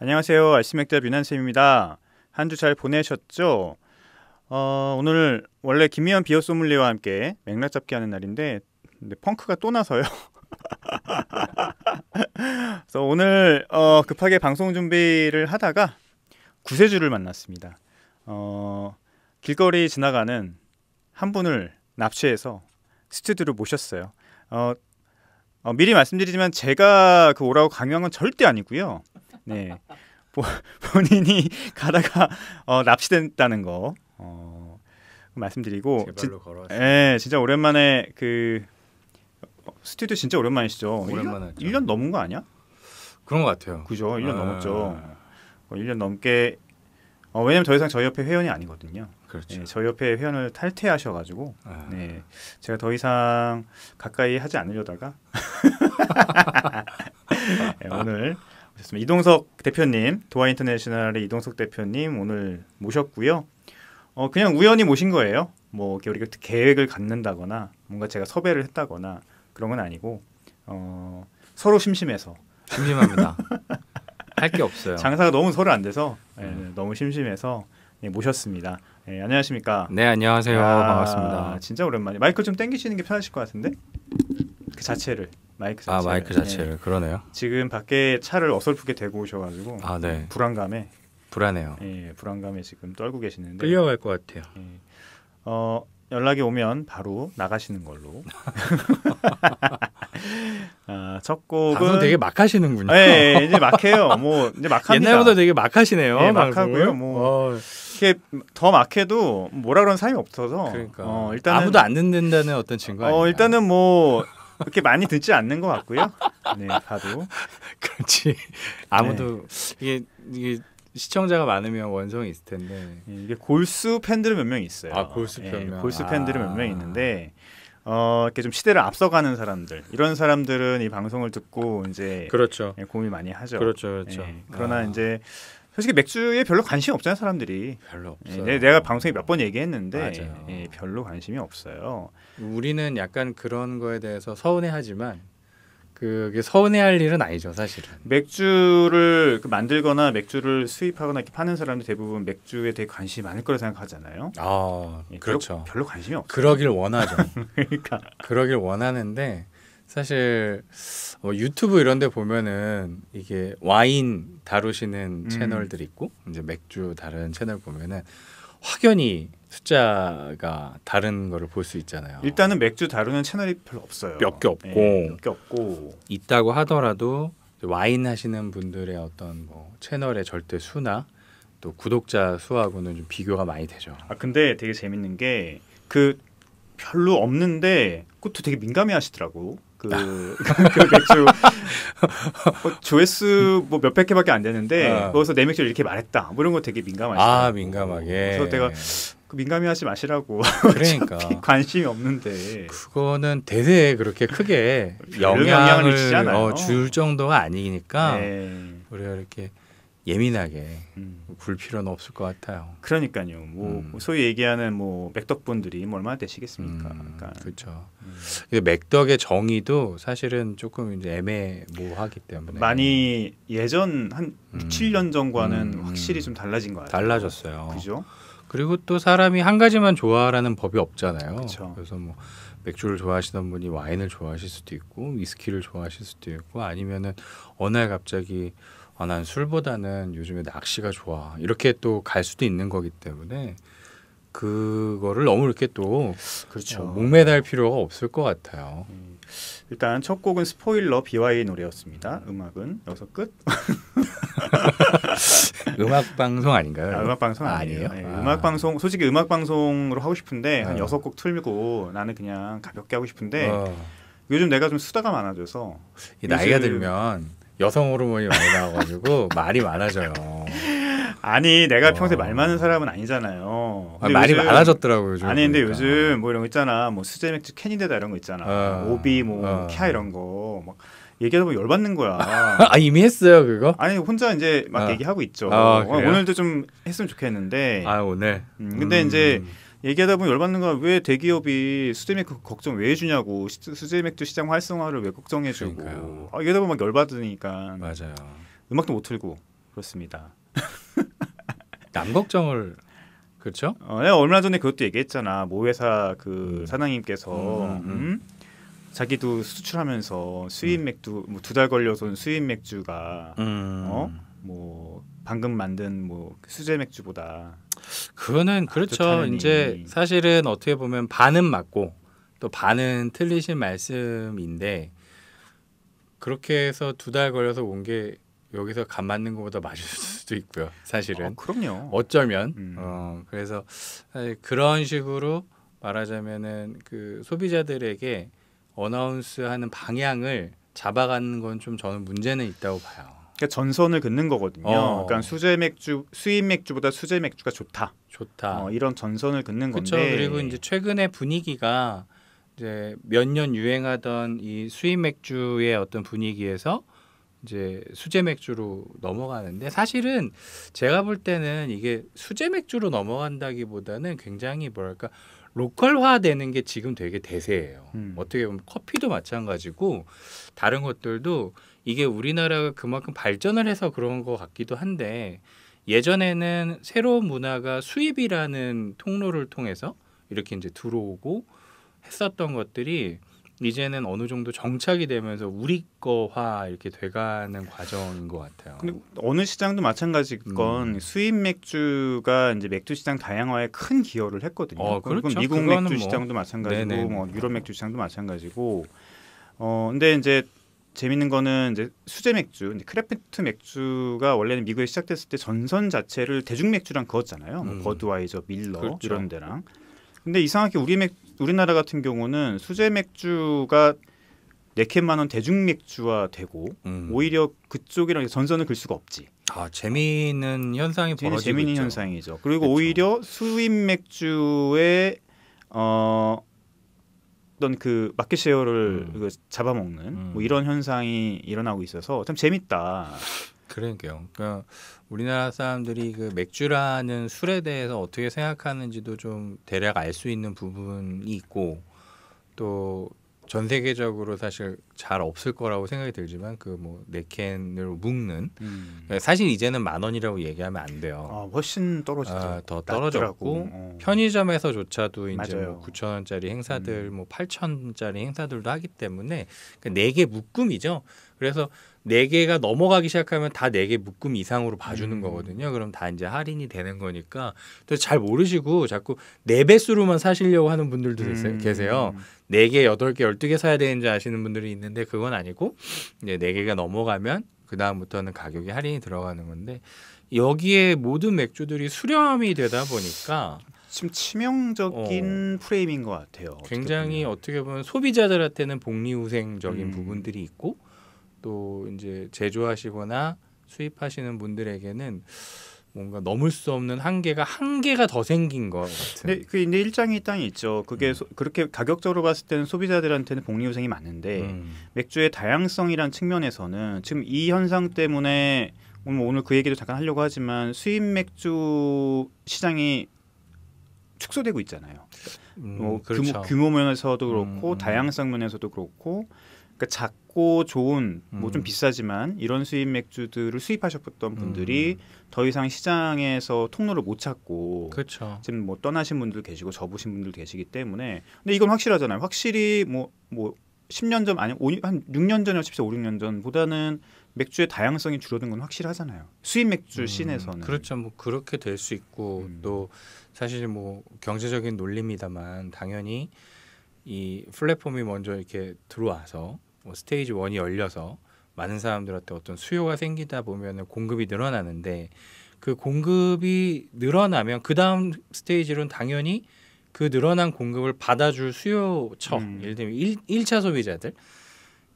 안녕하세요. 알씨맥자 뷰난쌤입니다. 한 주 잘 보내셨죠? 어, 오늘 원래 김미연 비어 소믈리와 함께 맥락 잡기 하는 날인데 펑크가 또 나서요. 그래서 오늘 어, 급하게 방송 준비를 하다가 구세주를 만났습니다. 어, 길거리 지나가는 한 분을 납치해서 스튜디오로 모셨어요. 어, 어, 미리 말씀드리지만 제가 그 오라고 강요한 건 절대 아니고요. 네. 본인이 가다가 어, 납치됐다는 거 어, 말씀드리고 제 발로 걸어. 예, 진짜 오랜만에 그 어, 스튜디오 진짜 오랜만이시죠. 오랜만에 1년, 1년 넘은 거 아니야? 그런 것 같아요. 그죠. 1년 아... 넘었죠. 어, 1년 넘게 어, 왜냐면 더 이상 저희 옆에 회원이 아니거든요. 그렇죠. 네, 저희 옆에 회원을 탈퇴하셔가지고 아... 네, 제가 더 이상 가까이 하지 않으려다가 네, 오늘 됐습니다. 이동석 대표님, 도아 인터내셔널의 이동석 대표님 오늘 모셨고요. 어, 그냥 우연히 모신 거예요. 뭐 우리가 계획을 갖는다거나 뭔가 제가 섭외를 했다거나 그런 건 아니고 어, 서로 심심해서 심심합니다. 할 게 없어요. 장사가 너무 서로 안 돼서 예, 음. 너무 심심해서 예, 모셨습니다. 예, 안녕하십니까? 네 안녕하세요 아, 반갑습니다. 진짜 오랜만에 마이크 좀당기시는게 편하실 것 같은데 그 자체를 아, 마이크 자체를. 아 마이크 자체를 예. 그러네요. 지금 밖에 차를 어설프게 대고 오셔가지고 아, 네. 불안감에 불안해요. 예, 불안감에 지금 떨고 계시는데 끌려갈 것 같아요. 예. 어 연락이 오면 바로 나가시는 걸로. 아, 첫 곡은 방송 되게 막 하시는군요. 네, 예, 예, 이제 막 해요. 뭐 이제 막 합니다. 옛날보다 되게 막 하시네요. 예, 막 하고요. 뭐 어. 이렇게 더 막해도 뭐라 그런 사이 없어서 그러니까. 어, 일단 아무도 안 듣는다는 어떤 증거. 어, 일단은 뭐 그렇게 많이 듣지 않는 것 같고요. 네, 봐도 그렇지. 아무도 네. 이게 이게 시청자가 많으면 원성이 있을 텐데 예, 이게 골수 팬들은 몇 명 있어요. 아 골수 예, 팬 네, 골수 팬들은 아. 몇명 있는데 어 이렇게 좀 시대를 앞서가는 사람들 이런 사람들은 이 방송을 듣고 이제 그렇죠 예, 고민 많이 하죠. 그렇죠, 그렇죠. 네, 그러나 아. 이제 솔직히 맥주에 별로 관심 없잖아요 사람들이. 별로 없어요. 네, 내가 방송에 몇 번 얘기했는데 예, 별로 관심이 없어요. 우리는 약간 그런 거에 대해서 서운해하지만 그게 서운해할 일은 아니죠 사실은. 맥주를 그 만들거나 맥주를 수입하거나 이렇게 파는 사람들 대부분 맥주에 대해 관심이 많을 거라 생각하잖아요. 아 예, 그렇죠. 별로, 별로 관심이 없. 그러길 원하죠. 그러니까 그러길 원하는데 사실 어, 유튜브 이런데 보면은 이게 와인 다루시는 음. 채널들 있고 이제 맥주 다른 채널 보면은 확연히 숫자가 다른 거를 볼 수 있잖아요. 일단은 맥주 다루는 채널이 별로 없어요. 몇 개 없고 네, 몇개 없고 있다고 하더라도 와인 하시는 분들의 어떤 뭐 채널의 절대 수나 또 구독자 수하고는 좀 비교가 많이 되죠. 아 근데 되게 재밌는 게 그 별로 없는데 그것도 되게 민감해 하시더라고. 그, 그 맥주 뭐 조회수 뭐 몇백 개밖에 안 되는데 어. 거기서 내 맥주를 이렇게 말했다 뭐 이런 거 되게 민감하시죠. 아 민감하게. 그래서 내가 민감해하지 마시라고. 그러니까 관심이 없는데 그거는 대세에 그렇게 크게 영향을, 주지 어, 줄 정도가 아니니까 네. 우리가 이렇게 예민하게 음. 굴 필요는 없을 것 같아요. 그러니까요. 뭐 음. 소위 얘기하는 뭐 맥덕분들이 뭐 얼마나 되시겠습니까? 음, 그러니까. 그렇죠. 음. 근 맥덕의 정의도 사실은 조금 이제 애매모호하기 때문에 많이 예전 한 음. 7년 전과는 음. 확실히 좀 달라진 것 같아요. 달라졌어요. 그죠? 그리고 또 사람이 한 가지만 좋아하라는 법이 없잖아요. 그쵸. 그래서 뭐 맥주를 좋아하시던 분이 와인을 좋아하실 수도 있고 위스키를 좋아하실 수도 있고 아니면은 어느 날 갑자기 아, 난 술보다는 요즘에 낚시가 좋아 이렇게 또 갈 수도 있는 거기 때문에 그거를 너무 이렇게 또 그렇죠. 어, 목매달 필요가 없을 것 같아요. 음. 일단 첫 곡은 스포일러 비와이 노래였습니다. 음악은 여기서 끝. 음악 방송 아닌가요? 아, 음악 방송 아, 아니에요. 아, 니에요 네, 아. 음악 방송 솔직히 음악 방송으로 하고 싶은데 한 아. 여섯 곡 틀고 나는 그냥 가볍게 하고 싶은데 어. 요즘 내가 좀 수다가 많아져서 나이가 들면 여성 호르몬이 많이 나와가지고 말이 많아져요. 아니 내가 어. 평소에 말 많은 사람은 아니잖아요. 아니, 말이 요즘, 많아졌더라고요. 아니 근데 그러니까. 요즘 뭐 이런 거 있잖아. 뭐 수제 맥주 캔인데다 이런 거 있잖아. 어. 오비 뭐 어. 캬 이런 거 막. 얘기하다 보면 열받는 거야. 아 이미 했어요 그거? 아니 혼자 이제 막 아. 얘기하고 있죠. 아, 오늘도 좀 했으면 좋겠는데. 아 오늘. 음, 근데 음. 이제 얘기하다 보면 열받는 거야. 왜 대기업이 수제맥주 그 걱정 왜 해주냐고 수제맥주 시장 활성화를 왜 걱정해주고. 그러니까요. 아, 얘기하다 보면 막 열받으니까. 맞아요. 음악도 못 틀고 그렇습니다. 남 걱정을 그렇죠? 어, 내가 얼마 전에 그것도 얘기했잖아. 모 회사 그 음. 사장님께서 음, 음. 음. 음? 자기도 수출하면서 수입 음. 맥주 뭐두달 걸려서 수입 맥주가 어? 뭐 방금 만든 뭐 수제 맥주보다 그거는 그렇죠. 이제 사실은 어떻게 보면 반은 맞고 또 반은 틀리신 말씀인데 그렇게 해서 두 달 걸려서 온게 여기서 간 맞는 것보다 맞을 수도 있고요. 사실은. 어, 그럼요. 어쩌면 음. 어, 그래서 그런 식으로 말하자면은 그 소비자들에게 어나운스하는 방향을 잡아가는 건 좀 저는 문제는 있다고 봐요. 그러니까 전선을 긋는 거거든요. 어. 그러니까 수제 맥주, 수입 맥주보다 수제 맥주가 좋다. 좋다. 어, 이런 전선을 긋는 그쵸? 건데. 그리고 이제 최근의 분위기가 이제 몇 년 유행하던 이 수입 맥주의 어떤 분위기에서 이제 수제 맥주로 넘어가는데 사실은 제가 볼 때는 이게 수제 맥주로 넘어간다기보다는 굉장히 뭐랄까 로컬화되는 게 지금 되게 대세예요. 음. 어떻게 보면 커피도 마찬가지고 다른 것들도 이게 우리나라가 그만큼 발전을 해서 그런 것 같기도 한데 예전에는 새로운 문화가 수입이라는 통로를 통해서 이렇게 이제 들어오고 했었던 것들이 이제는 어느 정도 정착이 되면서 우리 거화 이렇게 돼가는 과정인 것 같아요. 근데 어느 시장도 마찬가지일 건 음. 수입 맥주가 이제 맥주 시장 다양화에 큰 기여를 했거든요. 어, 그렇죠. 미국 맥주 뭐... 시장도 마찬가지고 뭐 유럽 맥주 시장도 마찬가지고 어 근데 이제 재밌는 거는 이제 수제 맥주, 이제 크래프트 맥주가 원래는 미국에 시작됐을 때 전선 자체를 대중 맥주랑 그었잖아요. 뭐 음. 뭐 버드와이저, 밀러 그렇죠. 이런 데랑. 근데 이상하게 우리 맥주 우리나라 같은 경우는 수제 맥주가 네 캔만 원 대중 맥주화 되고 음. 오히려 그쪽이랑 전선을 긁 수가 없지. 아 재미있는 현상이 벌어지고 재미있는 있 현상이죠. 그리고 그렇 오히려 수입 맥주의 어 어떤 그 마켓 셰어를 음. 그 잡아먹는 뭐 음. 뭐 이런 현상이 일어나고 있어서 참 재밌다. 그러니까요. 그러니까 우리나라 사람들이 그 맥주라는 술에 대해서 어떻게 생각하는지도 좀 대략 알 수 있는 부분이 있고 또 전 세계적으로 사실 잘 없을 거라고 생각이 들지만 그 뭐 네캔으로 묶는 음. 예, 사실 이제는 만 원이라고 얘기하면 안 돼요. 어, 훨씬 떨어지죠. 아, 더 떨어졌고 어. 편의점에서조차도 이제 맞뭐 9천 원짜리 행사들 음. 뭐 8천 원짜리 행사들도 하기 때문에 그 네 개 묶음이죠. 그래서 네 개가 넘어가기 시작하면 다 네 개 묶음 이상으로 봐주는 음. 거거든요. 그럼 다 이제 할인이 되는 거니까 또 잘 모르시고 자꾸 네 배수로만 사시려고 하는 분들도 음. 계세요. 네 개, 여덟 개, 열두 개 사야 되는지 아시는 분들이 있는데 그건 아니고 이제 네 개가 넘어가면 그 다음부터는 가격이 할인이 들어가는 건데 여기에 모든 맥주들이 수렴이 되다 보니까 좀 치명적인 어, 프레임인 것 같아요. 굉장히 어떻게 보면, 어떻게 보면 소비자들한테는 복리후생적인 음. 부분들이 있고 또 이제 제조하시거나 수입하시는 분들에게는 뭔가 넘을 수 없는 한계가 한계가 더 생긴 것 같은. 네, 그근제 일장이 땅이 있죠. 그게 음. 소, 그렇게 가격적으로 봤을 때는 소비자들한테는 복리후생이 많은데 음. 맥주의 다양성이란 측면에서는 지금 이 현상 때문에 오늘 음, 오늘 그 얘기도 잠깐 하려고 하지만 수입 맥주 시장이 축소되고 있잖아요. 음, 뭐 그렇죠. 규모, 면에서도 그렇고 음, 음. 다양성 면에서도 그렇고 그러니까 작고 좋은 뭐좀 음. 비싸지만 이런 수입 맥주들을 수입하셨던 음. 분들이 더 이상 시장에서 통로를 못 찾고 그쵸. 그렇죠. 지금 뭐 떠나신 분들 계시고 접으신 분들 계시기 때문에 근데 이건 확실하잖아요. 확실히 뭐뭐 뭐 10년 뭐 전 아니 한 6년 전이나 십사 5, 6년 전보다는 맥주의 다양성이 줄어든 건 확실하잖아요. 수입 맥주 음, 씬에서는 그렇죠. 뭐 그렇게 될 수 있고 음. 또 사실 뭐 경제적인 논리입니다만 당연히 이 플랫폼이 먼저 이렇게 들어와서 뭐 스테이지 원이 열려서 많은 사람들한테 어떤 수요가 생기다 보면은 공급이 늘어나는데 그 공급이 늘어나면 그 다음 스테이지로는 당연히 그 늘어난 공급을 받아줄 수요처 음. 예를 들면 일, 1차 소비자들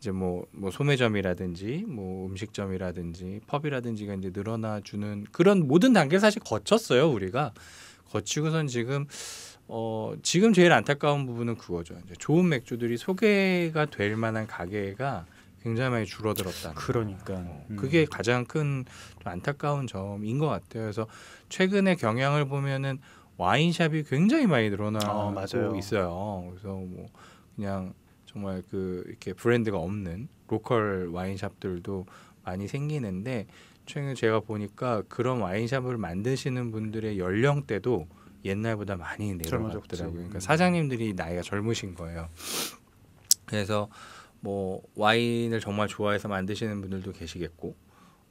이제 뭐, 뭐 소매점이라든지 뭐 음식점이라든지 펍이라든지가 이제 늘어나주는 그런 모든 단계를 사실 거쳤어요 우리가 거치고선 지금 어, 지금 제일 안타까운 부분은 그거죠. 이제 좋은 맥주들이 소개가 될 만한 가게가 굉장히 많이 줄어들었다. 그러니까 어, 음. 그게 가장 큰 안타까운 점인 것 같아요. 그래서 최근의 경향을 보면은 와인샵이 굉장히 많이 늘어나고 어, 있어요. 그래서 뭐 그냥 정말 그 이렇게 브랜드가 없는 로컬 와인샵들도 많이 생기는데 최근 에 제가 보니까 그런 와인샵을 만드시는 분들의 연령대도 옛날보다 많이 내려갔더라고요. 그러니까 음. 사장님들이 나이가 젊으신 거예요. 그래서 뭐 와인을 정말 좋아해서 만드시는 분들도 계시겠고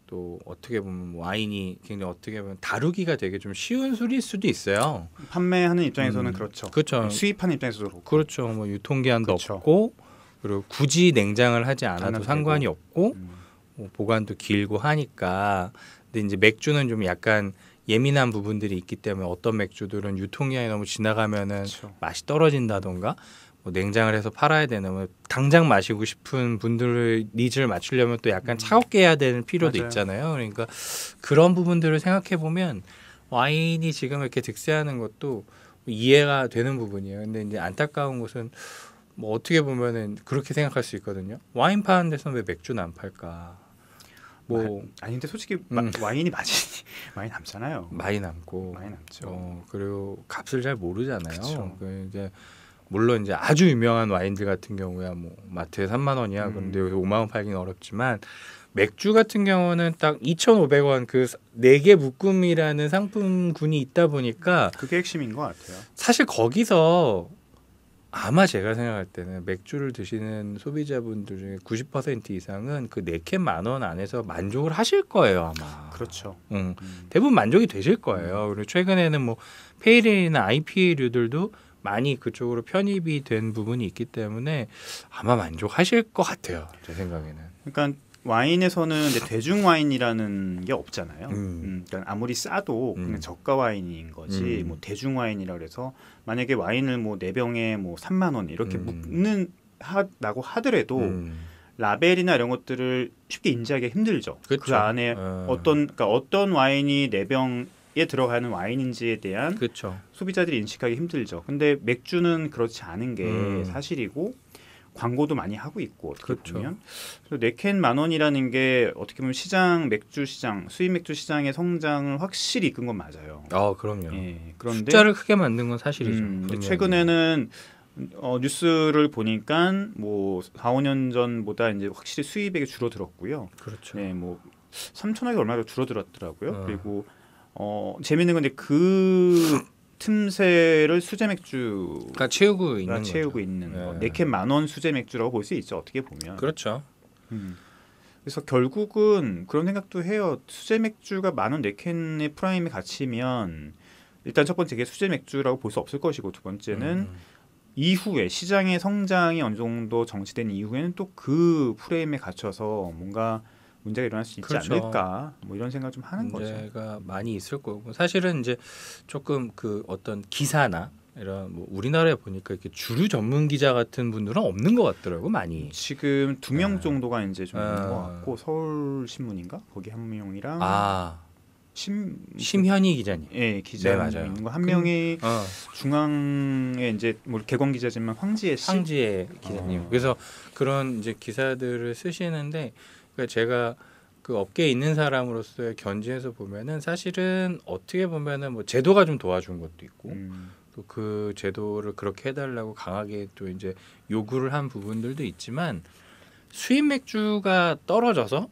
또 어떻게 보면 와인이 굉장히 어떻게 보면 다루기가 되게 좀 쉬운 술일 수도 있어요. 판매하는 입장에서는 음, 그렇죠. 그렇죠. 수입하는 입장에서도 그렇고. 그렇죠. 뭐 유통기한도 그렇죠. 없고 그리고 굳이 냉장을 하지 않아도 상관이 되고. 뭐. 없고 음. 뭐 보관도 길고 하니까 근데 이제 맥주는 좀 약간 예민한 부분들이 있기 때문에 어떤 맥주들은 유통기한이 너무 지나가면은 그렇 맛이 떨어진다던가 뭐 냉장을 해서 팔아야 되는 뭐 당장 마시고 싶은 분들의 니즈를 맞추려면 또 약간 음. 차갑게 해야 되는 필요도 맞아요. 있잖아요. 그러니까 그런 부분들을 생각해 보면 와인이 지금 이렇게 득세하는 것도 이해가 되는 부분이에요. 근데 이제 안타까운 것은 뭐 어떻게 보면은 그렇게 생각할 수 있거든요. 와인 파는 데서 왜 맥주는 안 팔까? 뭐 마, 아닌데 솔직히 음. 마, 와인이 많이 많이 남잖아요. 많이 남고 많이 남죠. 어, 그리고 값을 잘 모르잖아요. 그 이제 물론 이제 아주 유명한 와인들 같은 경우야 뭐 마트에 3만 원이야. 음. 그런데 여기서 5만 원팔기는 어렵지만 맥주 같은 경우는 딱 2,500원 그 네 개 묶음이라는 상품군이 있다 보니까 그게 핵심인 것 같아요. 사실 거기서 아마 제가 생각할 때는 맥주를 드시는 소비자분들 중에 90% 이상은 그네캔만 원 안에서 만족을 하실 거예요 아마. 그렇죠. 응. 음. 대부분 만족이 되실 거예요. 음. 그리고 최근에는 뭐 페이레이나 IPA류들도 많이 그쪽으로 편입이 된 부분이 있기 때문에 아마 만족하실 것 같아요 제 생각에는. 그러니까 와인에서는 대중 와인이라는 게 없잖아요. 음. 음, 그러니까 아무리 싸도 음. 그냥 저가 와인인 거지 음. 뭐 대중 와인이라 고해서 만약에 와인을 뭐 네 병에 뭐 3만 원 이렇게 묻는 음. 하라고 하더라도 라벨이나 이런 것들을 쉽게 인지하기 힘들죠. 그 그쵸. 그 안에 아. 어떤 그러니까 어떤 와인이 네 병에 들어가는 와인인지에 대한 그쵸. 소비자들이 인식하기 힘들죠. 근데 맥주는 그렇지 않은 게 사실이고 광고도 많이 하고 있고 어떻게 그렇죠. 보면 네캔 만 원이라는 게 어떻게 보면 시장 맥주 시장 수입 맥주 시장의 성장을 확실히 이끈 건 맞아요. 아 그럼요. 예, 그런데 숫자를 크게 만든 건 사실이죠. 음, 최근에는 어, 뉴스를 보니까 뭐 4, 5년 전보다 이제 확실히 수입액이 줄어들었고요. 그렇죠. 네, 뭐 3천억이 얼마나 줄어들었더라고요. 어. 그리고 어, 재밌는 건데 그 틈새를 수제 맥주가 그러니까 아, 채우고 있는 채우고 있는 네. 네캔 만 원 수제 맥주라고 볼 수 있죠 어떻게 보면 그렇죠. 음. 그래서 결국은 그런 생각도 해요. 수제 맥주가 만 원네 캔의 프라임의 가치면 일단 첫 번째 게 수제 맥주라고 볼 수 없을 것이고 두 번째는 음. 이후에 시장의 성장이 어느 정도 정지된 이후에는 또 그 프레임에 갇혀서 뭔가 문제가 일어날 수 있지 그렇죠. 않을까 뭐 이런 생각 좀 하는 문제가 거죠. 문제가 많이 있을 거고 뭐 사실은 이제 조금 그 어떤 기사나 이런 뭐 우리나라에 보니까 이렇게 주류 전문 기자 같은 분들은 없는 것 같더라고 많이. 지금 두명 네. 정도가 이제 좀 있는 것 아. 같고 서울 신문인가 거기 한 명이랑 아. 심 심현희 기자님. 예, 기자 네, 있는 거한 명이 그, 어. 중앙에 이제 뭐 개건 기자지만 황지혜 씨. 황지혜 기자님. 어. 그래서 그런 이제 기사들을 쓰시는데 그러니까 제가 그 업계에 있는 사람으로서의 견지에서 보면은 사실은 어떻게 보면은 뭐 제도가 좀 도와준 것도 있고 음. 또그 제도를 그렇게 해달라고 강하게 또 이제 요구를 한 부분들도 있지만 수입 맥주가 떨어져서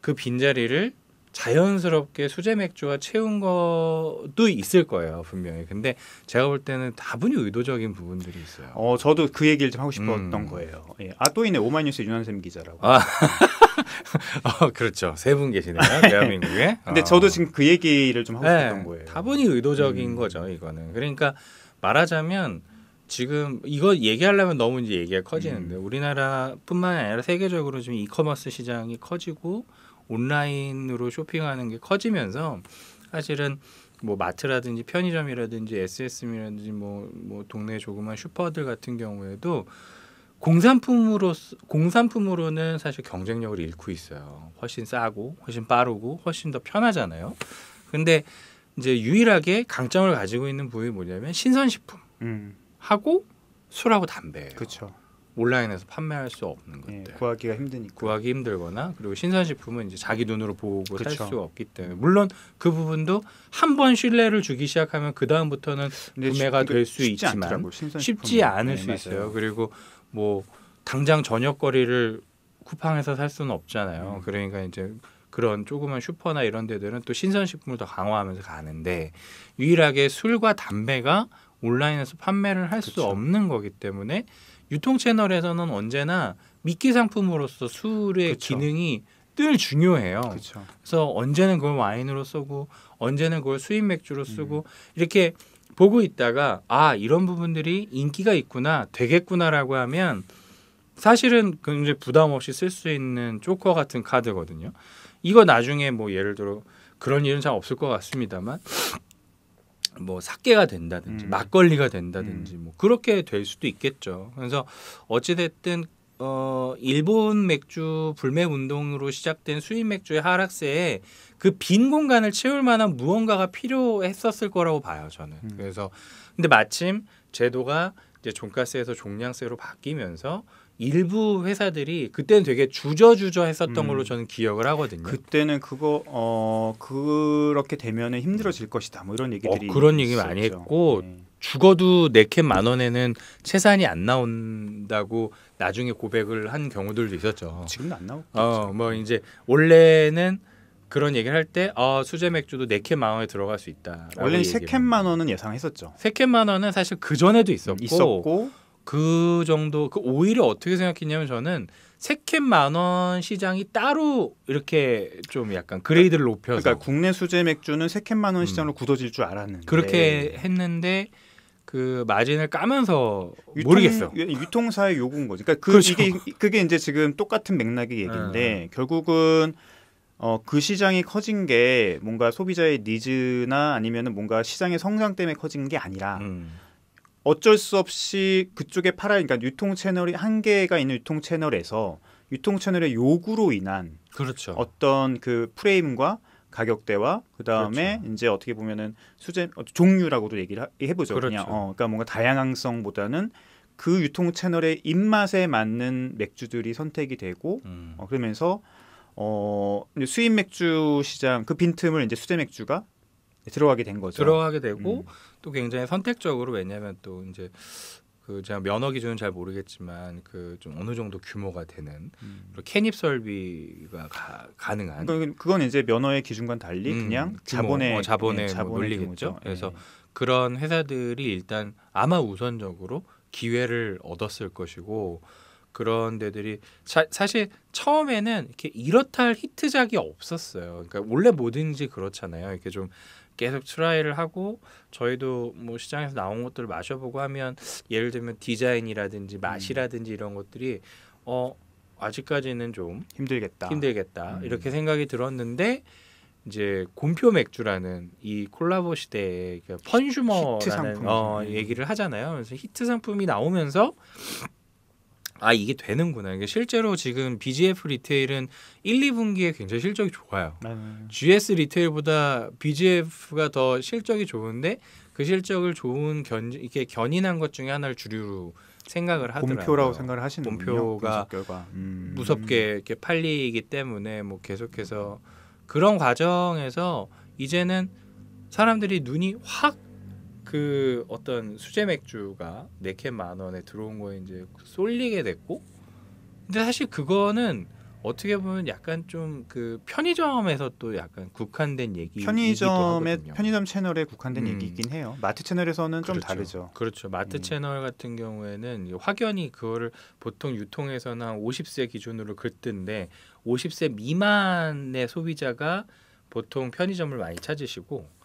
그 빈자리를 자연스럽게 수제 맥주와 채운 것도 있을 거예요 분명히. 근데 제가 볼 때는 다분히 의도적인 부분들이 있어요. 어 저도 그 얘기를 좀 하고 싶었던 음. 거예요. 예. 아또 있네 오마이뉴스 유한샘 기자라고. 아. 어, 그렇죠. 세 분 계시네요 네. 대한민국에. 근데 어. 저도 지금 그 얘기를 좀 하고 네, 싶었던 거예요. 다분히 의도적인 음. 거죠 이거는. 그러니까 말하자면. 지금 이거 얘기하려면 너무 이제 얘기가 커지는데 음. 우리나라뿐만 아니라 세계적으로 지금 이커머스 시장이 커지고 온라인으로 쇼핑하는 게 커지면서 사실은 뭐 마트라든지 편의점이라든지 SSM이라든지 뭐, 뭐 동네 조그만 슈퍼들 같은 경우에도 공산품으로 공산품으로는 사실 경쟁력을 잃고 있어요. 훨씬 싸고 훨씬 빠르고 훨씬 더 편하잖아요. 근데 이제 유일하게 강점을 가지고 있는 부위 뭐냐면 신선식품 음. 하고 술하고 담배예요. 그렇죠. 온라인에서 판매할 수 없는 예, 것들 예, 구하기가 힘드니까 구하기 힘들거나 그리고 신선식품은 이제 자기 눈으로 보고 살 수 없기 때문에 물론 그 부분도 한 번 신뢰를 주기 시작하면 그 다음부터는 구매가 될 수 있지만 쉽지 네, 않을 네, 수 있어요. 맞아요. 그리고 뭐 당장 저녁거리를 쿠팡에서 살 수는 없잖아요. 음. 그러니까 이제 그런 조그만 슈퍼나 이런 데들은 또 신선식품을 더 강화하면서 가는데 유일하게 술과 담배가 온라인에서 판매를 할 수 없는 거기 때문에 유통 채널에서는 언제나 미끼 상품으로서 술의 그쵸. 기능이 늘 중요해요. 그쵸. 그래서 언제는 그걸 와인으로 쓰고 언제는 그걸 수입 맥주로 음. 쓰고 음. 이렇게 보고 있다가 아 이런 부분들이 인기가 있구나 되겠구나라고 하면 사실은 굉장히 부담 없이 쓸 수 있는 조커 같은 카드거든요. 이거 나중에 뭐 예를 들어 그런 일은 잘 없을 것 같습니다만 뭐삭계가 된다든지 음. 막걸리가 된다든지 음. 뭐 그렇게 될 수도 있겠죠. 그래서 어찌 됐든 어 일본 맥주 불매 운동으로 시작된 수입 맥주의 하락세에 그 빈 공간을 채울 만한 무언가가 필요했었을 거라고 봐요 저는. 음. 그래서 근데 마침 제도가 이제 종가세에서 종량세로 바뀌면서 일부 회사들이 그때는 되게 주저주저 했었던 음. 걸로 저는 기억을 하거든요. 그때는 그거 어 그렇게 되면은 힘들어질 것이다. 뭐 이런 얘기들이 어, 그런 얘기 많이 했고 네. 죽어도 내캔 만 원에는 채산이 안 나온다고 나중에 고백을 한 경우들도 있었죠. 지금도 안 나오고. 어뭐 음. 이제 원래는 그런 얘기를 할때 아, 어, 수제 맥주도 네캔만 원에 들어갈 수 있다. 원래 세캔만 원은 예상했었죠. 세캔만 원은 사실 그 전에도 있었고, 있었고 그 정도 그 오히려 어떻게 생각했냐면 저는 세 캔 만원 시장이 따로 이렇게 좀 약간 그레이드를 그러니까 높여서 그러니까 국내 수제 맥주는 세 캔 만원 음. 시장으로 음. 굳어질 줄 알았는데 그렇게 했는데 그 마진을 까면서 유통, 모르겠어. 유통사의 요구인 거지. 그러니까 그 그렇죠. 이게 그게 이제 지금 똑같은 맥락의 네. 얘기인데 아. 결국은 어, 그 시장이 커진 게 뭔가 소비자의 니즈나 아니면은 뭔가 시장의 성장 때문에 커진 게 아니라 음. 어쩔 수 없이 그쪽에 팔아야 그러니까 유통 채널이 한계가 있는 유통 채널에서 유통 채널의 요구로 인한 그렇죠. 어떤 그 프레임과 가격대와 그다음에 그렇죠. 이제 어떻게 보면은 수제 어, 종류라고도 얘기를 해 보죠. 그렇죠. 그냥 어, 그러니까 뭔가 다양성보다는 그 유통 채널의 입맛에 맞는 맥주들이 선택이 되고 음. 어, 그러면서 어 수입 맥주 시장 그 빈틈을 이제 수제 맥주가 들어가게 된 거죠. 들어가게 되고 음. 또 굉장히 선택적으로 왜냐하면 또 이제 그 제가 면허 기준은 잘 모르겠지만 그 좀 어느 정도 규모가 되는 음. 캐닙 설비가 가, 가능한 그건, 그 이제 면허의 기준과 달리 음, 그냥 자본의 어, 자본의, 네, 뭐 논리겠죠. 네. 그래서 그런 회사들이 일단 아마 우선적으로 기회를 얻었을 것이고 그런 데들이 자, 사실 처음에는 이렇게 이렇다 할 히트작이 없었어요. 그러니까 원래 뭐든지 그렇잖아요. 이렇게 좀 계속 트라이를 하고 저희도 뭐 시장에서 나온 것들을 마셔보고 하면 예를 들면 디자인이라든지 음. 맛이라든지 이런 것들이 어 아직까지는 좀 힘들겠다 힘들겠다 음. 이렇게 생각이 들었는데 이제 곰표 맥주라는 이 콜라보 시대의 그 펀슈머라는 어, 얘기를 하잖아요. 그래서 히트 상품이 나오면서 아 이게 되는구나. 이게 실제로 지금 BGF 리테일은 1, 2분기에 굉장히 실적이 좋아요. 네. GS 리테일보다 BGF가 더 실적이 좋은데 그 실적을 좋은 견 이게 견인한 것 중에 하나를 주류로 생각을 하더라고요. 본표라고 생각을 하시는 본표가 음. 무섭게 이렇게 팔리기 때문에 뭐 계속해서 그런 과정에서 이제는 사람들이 눈이 확그 어떤 수제 맥주가 네캔만 원에 들어온 거에 이제 쏠리게 됐고 근데 사실 그거는 어떻게 보면 약간 좀 그 편의점에서 또 약간 국한된 얘기 편의점의 편의점 채널에 국한된 음. 얘기이긴 해요. 마트 채널에서는 그렇죠. 좀 다르죠. 그렇죠. 마트 음. 채널 같은 경우에는 확연히 그거를 보통 유통에서는 한 50세 기준으로 긁던데 50세 미만의 소비자가 보통 편의점을 많이 찾으시고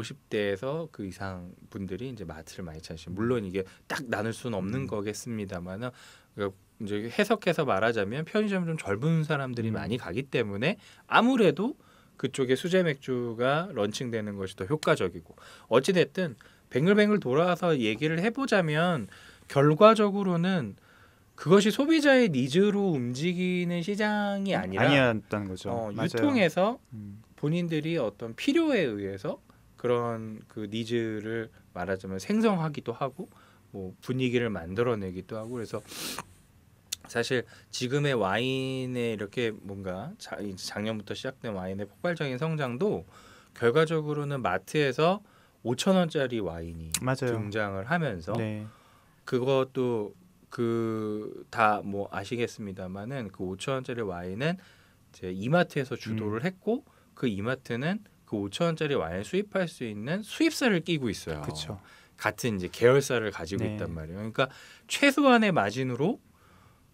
50대에서 그 이상 분들이 이제 마트를 많이 찾으시죠. 물론 이게 딱 나눌 수는 없는 음. 거겠습니다만은 그러니까 이제 해석해서 말하자면 편의점 좀 젊은 사람들이 음. 많이 가기 때문에 아무래도 그쪽에 수제 맥주가 런칭되는 것이 더 효과적이고 어찌 됐든 뱅글뱅글 돌아와서 얘기를 해보자면 결과적으로는 그것이 소비자의 니즈로 움직이는 시장이 아니라 아니었다는 거죠. 어, 유통에서 음. 본인들이 어떤 필요에 의해서 그런 그 니즈를 말하자면 생성하기도 하고 뭐 분위기를 만들어내기도 하고 그래서 사실 지금의 와인에 이렇게 뭔가 자, 작년부터 시작된 와인의 폭발적인 성장도 결과적으로는 마트에서 5천 원짜리 와인이 맞아요. 등장을 하면서 네. 그것도 그 다 뭐 아시겠습니다만은 그 5천 뭐 그 원짜리 와인은 이제 이마트에서 주도를 음. 했고 그 이마트는 그 5천 원짜리 와인 수입할 수 있는 수입사를 끼고 있어요. 그쵸. 같은 이제 계열사를 가지고 네. 있단 말이에요. 그러니까 최소한의 마진으로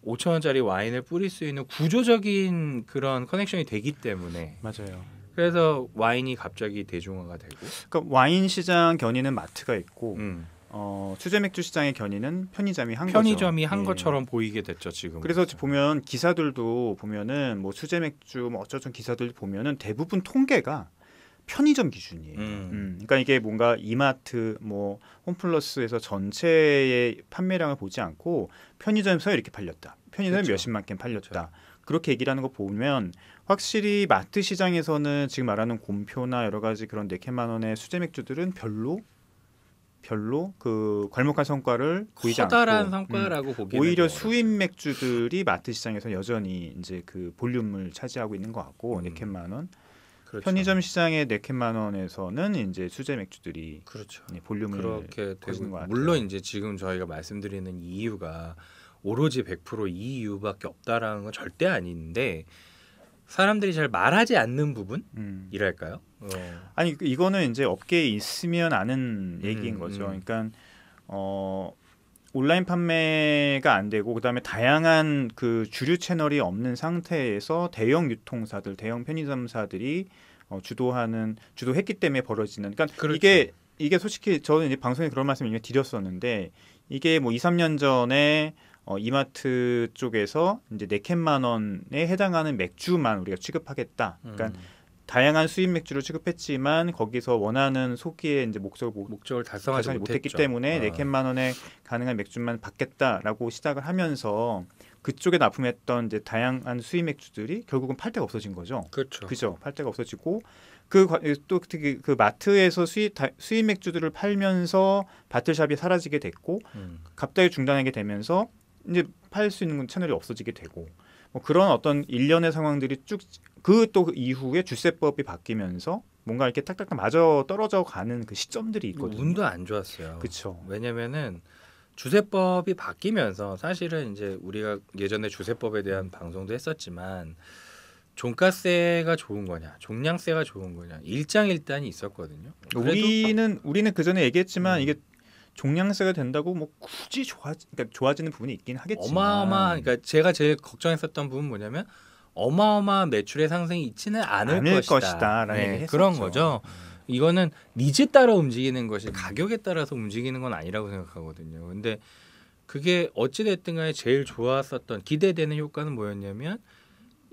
5천 원짜리 와인을 뿌릴 수 있는 구조적인 그런 커넥션이 되기 때문에 맞아요. 그래서 와인이 갑자기 대중화가 되고 그러니까 와인 시장 견인은 마트가 있고 음. 어, 수제 맥주 시장의 견인은 편의점이 한 편의점이 거죠. 한 예. 것처럼 보이게 됐죠 지금. 그래서 보면 기사들도 보면은 뭐 수제 맥주 뭐 어쩌저쩌 기사들 보면은 대부분 통계가 편의점 기준이에요. 음. 음. 그러니까 이게 뭔가 이마트, 뭐 홈플러스에서 전체의 판매량을 보지 않고 편의점에서 이렇게 팔렸다. 편의점 그렇죠. 몇십만 캔 팔렸다. 그렇죠. 그렇게 얘기를 하는 거 보면 확실히 마트 시장에서는 지금 말하는 곰표나 여러 가지 그런 네캔만 원의 수제 맥주들은 별로 별로 그 괄목한 성과를 보이지 커다란 않고 음. 성과라고 음, 오히려 그렇죠. 수입 맥주들이 마트 시장에서 여전히 이제 그 볼륨을 차지하고 있는 것 같고 음. 네캔만 원 그렇죠. 편의점 시장의 네캔만 원에서는 이제 수제 맥주들이 그렇죠. 볼륨을 그렇게 되는 것 같아요. 물론 이제 지금 저희가 말씀드리는 이유가 오로지 1 0 0 이유밖에 없다라는 건 절대 아닌데 사람들이 잘 말하지 않는 부분이랄까요? 음. 어. 아니 이거는 이제 업계에 있으면 아는 음, 얘기인 음, 거죠. 음. 그러니까 어 온라인 판매가 안 되고 그다음에 다양한 그 주류 채널이 없는 상태에서 대형 유통사들, 대형 편의점사들이 어, 주도하는 주도했기 때문에 벌어지는 그러니까 그렇죠. 이게 이게 솔직히 저는 이제 방송에 그런 말씀을 드렸었는데 이게 뭐 2, 3년 전에 어, 이마트 쪽에서 이제 네 캔 만 원에 해당하는 맥주만 우리가 취급하겠다. 그러니까 음. 다양한 수입 맥주를 취급했지만 거기서 원하는 소기에 이제 목적을, 목적을 달성하지 못했기 때문에 네 아. 캔만 원에 가능한 맥주만 받겠다라고 시작을 하면서 그쪽에 납품했던 이제 다양한 수입 맥주들이 결국은 팔 데가 없어진 거죠. 그렇죠. 그죠. 팔 데가 없어지고 그 또 특히 그 마트에서 수입 다, 수입 맥주들을 팔면서 바틀샵이 사라지게 됐고 음. 갑자기 중단하게 되면서 이제 팔 수 있는 채널이 없어지게 되고 뭐 그런 어떤 일련의 상황들이 쭉 그또 그 이후에 주세법이 바뀌면서 뭔가 이렇게 딱딱딱 맞아 떨어져 가는 그 시점들이 있거든요. 운도 안 좋았어요. 그렇죠. 왜냐면은 주세법이 바뀌면서 사실은 이제 우리가 예전에 주세법에 대한 방송도 했었지만 종가세가 좋은 거냐, 종량세가 좋은 거냐 일장일단이 있었거든요. 우리는 우리는 그 전에 얘기했지만 음. 이게 종량세가 된다고 뭐 굳이 좋아 그러니까 좋아지는 부분이 있긴 하겠지만 어마어마 그러니까 제가 제일 걱정했었던 부분은 뭐냐면 어마어마 매출의 상승이 있지는 않을, 않을 것이다. 라는 네, 그런 거죠. 이거는 니즈 따라 움직이는 것이 가격에 따라서 움직이는 건 아니라고 생각하거든요. 근데 그게 어찌 됐든 간에 제일 좋았었던 기대되는 효과는 뭐였냐면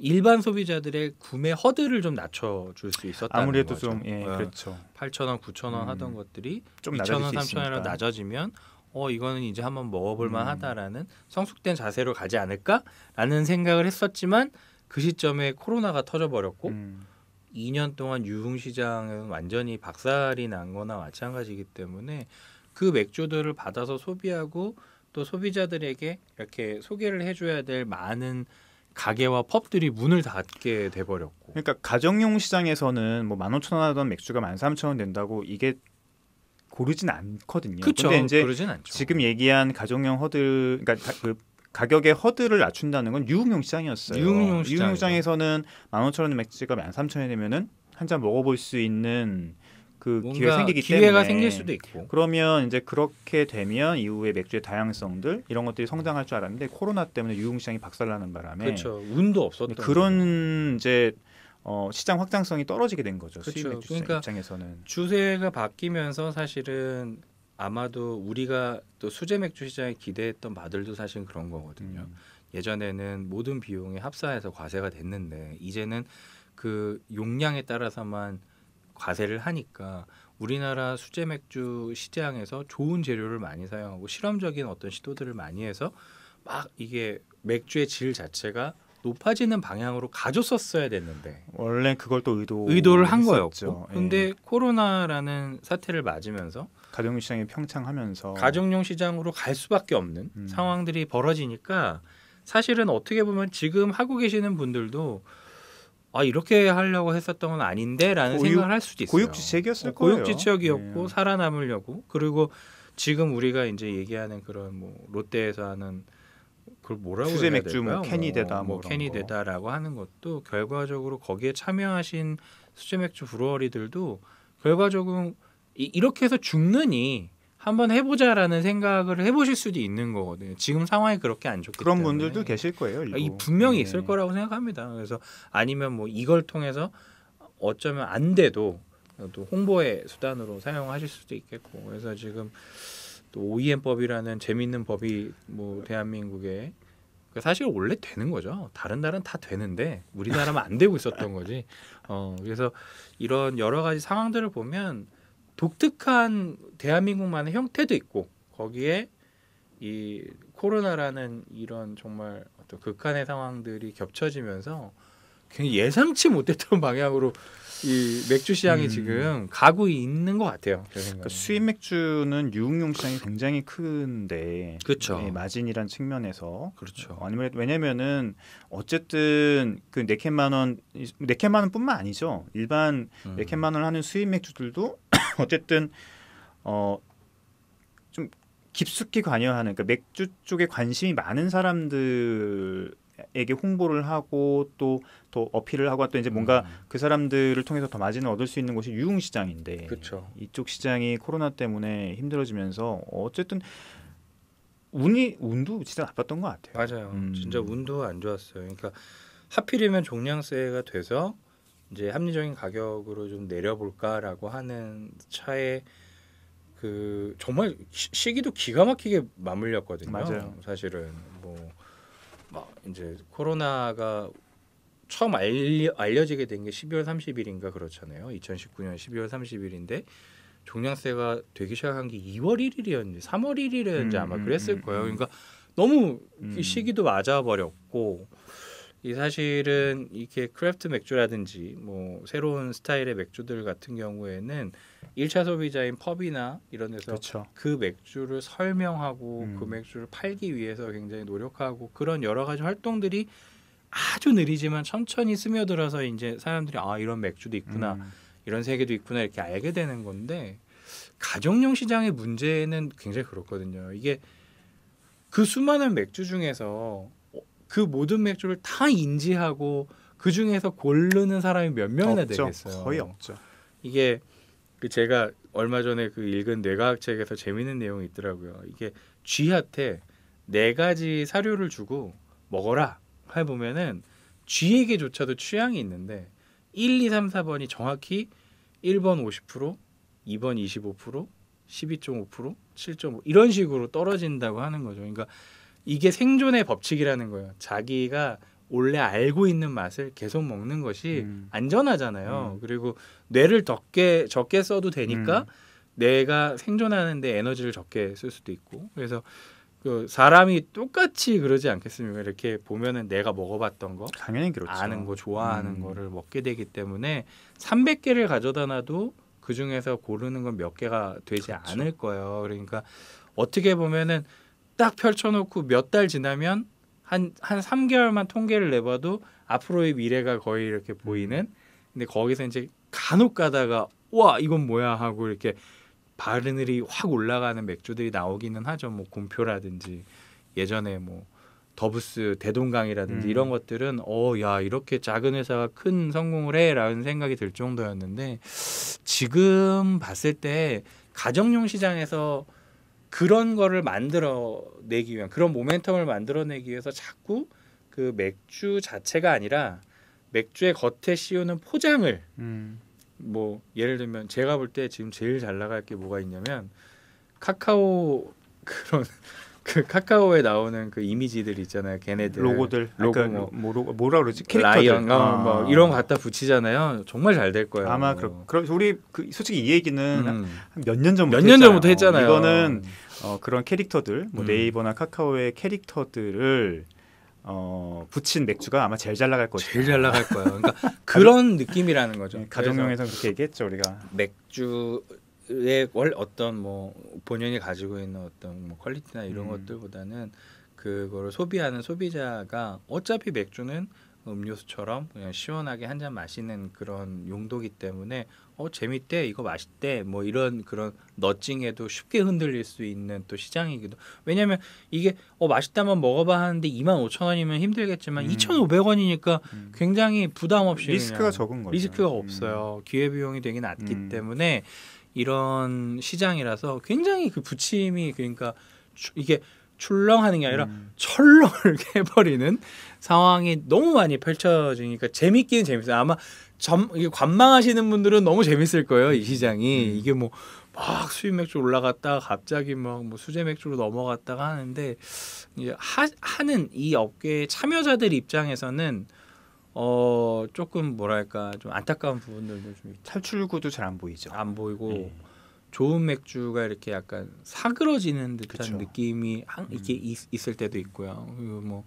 일반 소비자들의 구매 허들을 좀 낮춰줄 수 있었다. 아무래도 좀 예, 어, 그렇죠. 8천 원, 9천 원 음. 하던 것들이 2천 원, 3천 원으로 낮아지면 어 이거는 이제 한번 먹어볼 만하다라는 음. 성숙된 자세로 가지 않을까라는 생각을 했었지만 그 시점에 코로나가 터져버렸고 음. 2년 동안 유흥 시장은 완전히 박살이 난거나 마찬가지이기 때문에 그 맥주들을 받아서 소비하고 또 소비자들에게 이렇게 소개를 해줘야 될 많은 가게와 펍들이 문을 닫게 돼버렸고. 그러니까 가정용 시장에서는 뭐 만 오천 원 하던 맥주가 만 삼천 원 된다고 이게 고르진 않거든요. 그쵸, 근데 이제 지금 얘기한 가정용 허들 그러니까 그 가격의 허들을 낮춘다는 건 유흥용 시장이었어요. 유흥용, 시장. 에서는 15,000원의 맥주가 13,000원이 되면은 한 잔 먹어볼 수 있는 그 기회 생기기 기회가 때문에 생길 수도 있고 그러면 이제 그렇게 되면 이후에 맥주의 다양성들 이런 것들이 성장할 줄 알았는데 코로나 때문에 유흥 시장이 박살나는 바람에 그렇죠 운도 없었던 네, 그런 이제 어, 시장 확장성이 떨어지게 된 거죠. 그렇죠. 수입 맥주 그러니까 입장에서는 주세가 바뀌면서 사실은 아마도 우리가 또 수제 맥주 시장에 기대했던 바들도 사실 그런 거거든요. 음. 예전에는 모든 비용이 합사해서 과세가 됐는데 이제는 그 용량에 따라서만 과세를 하니까 우리나라 수제 맥주 시장에서 좋은 재료를 많이 사용하고 실험적인 어떤 시도들을 많이 해서 막 이게 맥주의 질 자체가 높아지는 방향으로 가졌었어야 됐는데 원래 그걸 또 의도 의도를 한 했었죠. 거였고 예. 근데 코로나라는 사태를 맞으면서 가정용 시장이 평창하면서 가정용 시장으로 갈 수밖에 없는 음. 상황들이 벌어지니까 사실은 어떻게 보면 지금 하고 계시는 분들도 아 이렇게 하려고 했었던 건 아닌데라는 고육, 생각을 할 수도 있어요. 고육지책이었을 거예요. 고육지책이었고 네. 살아남으려고 그리고 지금 우리가 이제 얘기하는 그런 뭐 롯데에서 하는 그걸 뭐라고 수제 맥주 뭐 캔이 뭐 되다 뭐, 뭐 캐니데다라고 하는 것도 결과적으로 거기에 참여하신 수제 맥주 브루어리들도 결과적으로 이, 이렇게 해서 죽느니 한번 해보자라는 생각을 해보실 수도 있는 거거든요. 지금 상황이 그렇게 안 좋기 그런 때문에. 분들도 계실 거예요. 이거. 이 분명히 네. 있을 거라고 생각합니다. 그래서 아니면 뭐 이걸 통해서 어쩌면 안 돼도 또 홍보의 수단으로 사용하실 수도 있겠고 그래서 지금 또 OEM법이라는 재밌는 법이 뭐 대한민국에 그 사실 원래 되는 거죠. 다른 나라는 다 되는데 우리나라만 안 되고 있었던 거지. 어 그래서 이런 여러 가지 상황들을 보면 독특한 대한민국만의 형태도 있고 거기에 이 코로나라는 이런 정말 어떤 극한의 상황들이 겹쳐지면서 굉장히 예상치 못했던 방향으로 이 맥주 시장이 음. 지금 가고 있는 것 같아요. 그러니까 수입 맥주는 유흥용 시장이 굉장히 큰데, 그렇죠. 예, 마진이란 측면에서 그렇죠. 어, 아니면 왜냐면은 어쨌든 그 네캔만 원, 네캔만 원뿐만 아니죠. 일반 음. 네캔만 원 하는 수입 맥주들도 어쨌든 어좀 깊숙이 관여하는 그러니까 맥주 쪽에 관심이 많은 사람들 에게 홍보를 하고 또 더 어필을 하고 또 이제 뭔가 음. 그 사람들을 통해서 더 마진을 얻을 수 있는 곳이 유흥 시장인데 이쪽 시장이 코로나 때문에 힘들어지면서 어쨌든 운이 운도 진짜 나빴던 것 같아요. 맞아요. 음. 진짜 운도 안 좋았어요. 그러니까 하필이면 종량세가 돼서 이제 합리적인 가격으로 좀 내려볼까라고 하는 차에 그 정말 시기도 기가 막히게 맞물렸거든요. 맞아요. 사실은 뭐 막 이제 코로나가 처음 알려, 알려지게 된 게 12월 30일인가 그렇잖아요. 2019년 12월 30일인데 종량세가 되기 시작한 게 2월 1일이었는지 3월 1일이었는지 음, 아마 음, 그랬을 음, 거예요. 음. 그러니까 너무 음. 시기도 맞아 버렸고 이 사실은 이렇게 크래프트 맥주라든지 뭐 새로운 스타일의 맥주들 같은 경우에는 일차 소비자인 펍이나 이런 데서 그쵸. 그 맥주를 설명하고 음. 그 맥주를 팔기 위해서 굉장히 노력하고 그런 여러 가지 활동들이 아주 느리지만 천천히 스며들어서 이제 사람들이 아 이런 맥주도 있구나 음. 이런 세계도 있구나 이렇게 알게 되는 건데 가정용 시장의 문제는 굉장히 그렇거든요. 이게 그 수많은 맥주 중에서 그 모든 맥주를 다 인지하고 그 중에서 고르는 사람이 몇 명이나 없죠. 되겠어요. 거의 없죠. 이게 그 제가 얼마 전에 그 읽은 뇌과학 책에서 재밌는 내용이 있더라고요. 이게 쥐한테 네 가지 사료를 주고 먹어라 해 보면은 쥐에게조차도 취향이 있는데 1, 2, 3, 4번이 정확히 1번 50%, 2번 25%, 12.5%, 7.5 이런 식으로 떨어진다고 하는 거죠. 그러니까 이게 생존의 법칙이라는 거예요. 자기가 원래 알고 있는 맛을 계속 먹는 것이 음. 안전하잖아요. 음. 그리고 뇌를 적게 적게 써도 되니까 음. 내가 생존하는데 에너지를 적게 쓸 수도 있고 그래서 그 사람이 똑같이 그러지 않겠습니까? 이렇게 보면은 내가 먹어봤던 거, 당연히 그렇죠. 아는 거, 좋아하는 음. 거를 먹게 되기 때문에 300개를 가져다 놔도 그 중에서 고르는 건 몇 개가 되지 그렇죠. 않을 거예요. 그러니까 어떻게 보면은 딱 펼쳐놓고 몇 달 지나면 한, 한 3개월만 통계를 내봐도 앞으로의 미래가 거의 이렇게 보이는 음. 근데 거기서 이제 간혹 가다가 와, 이건 뭐야 하고 이렇게 바르늘이 확 올라가는 맥주들이 나오기는 하죠. 뭐 곰표라든지 예전에 뭐 더부스 대동강이라든지 음. 이런 것들은 어 야 이렇게 작은 회사가 큰 성공을 해라는 생각이 들 정도였는데 지금 봤을 때 가정용 시장에서 그런 거를 만들어내기 위한 그런 모멘텀을 만들어내기 위해서 자꾸 그 맥주 자체가 아니라 맥주의 겉에 씌우는 포장을 음. 뭐 예를 들면 제가 볼 때 지금 제일 잘 나갈 게 뭐가 있냐면 카카오 그런 그 카카오에 나오는 그 이미지들 있잖아요. 걔네들 로고들 로고 그러니까 뭐, 뭐 로고, 뭐라 그러지 캐릭터들 라이언, 어, 아. 뭐 이런 거 갖다 붙이잖아요. 정말 잘 될 거예요. 아마 그럼 그럼 우리 그 솔직히 이 얘기는 음. 몇년 전부터 몇년 전부터 했잖아요. 이거는 어, 그런 캐릭터들 뭐 음. 네이버나 카카오의 캐릭터들을 어, 붙인 맥주가 아마 제일 잘 나갈 거예요. 제일 잘 나갈 거예요. 그러니까 그런 느낌이라는 거죠. 네, 가정용에서 그렇게 얘기했죠 우리가. 맥주 월 어떤 뭐 본연이 가지고 있는 어떤 뭐 퀄리티나 이런 음. 것들보다는 그거를 소비하는 소비자가 어차피 맥주는 음료수처럼 그냥 시원하게 한 잔 마시는 그런 용도기 때문에 어 재밌대 이거 맛있대 뭐 이런 그런 너찡에도 쉽게 흔들릴 수 있는 또 시장이기도 왜냐면 이게 어 맛있다면 먹어봐 하는데 2만 5천 원이면 힘들겠지만 음. 2,500원이니까 음. 굉장히 부담 없이 리스크가 적은 거죠 리스크가 음. 없어요 음. 기회비용이 되게 낮기 때문에 이런 시장이라서 굉장히 그 부침이 그러니까 이게 출렁하는 게 아니라 음. 철렁을 해버리는 상황이 너무 많이 펼쳐지니까 재밌기는 재밌어요. 아마 점 관망하시는 분들은 너무 재밌을 거예요. 이 시장이 음. 이게 뭐 막 수입 맥주 올라갔다 갑자기 막 뭐 수제 맥주로 넘어갔다가 하는데 이제 하, 하는 이 업계의 참여자들 입장에서는 어 조금 뭐랄까 좀 안타까운 부분들도 좀 있죠. 탈출구도 잘 안 보이죠. 안 보이고 예. 좋은 맥주가 이렇게 약간 사그러지는 듯한 그쵸. 느낌이 한, 이렇게 음. 있, 을 때도 있고요. 그리고 뭐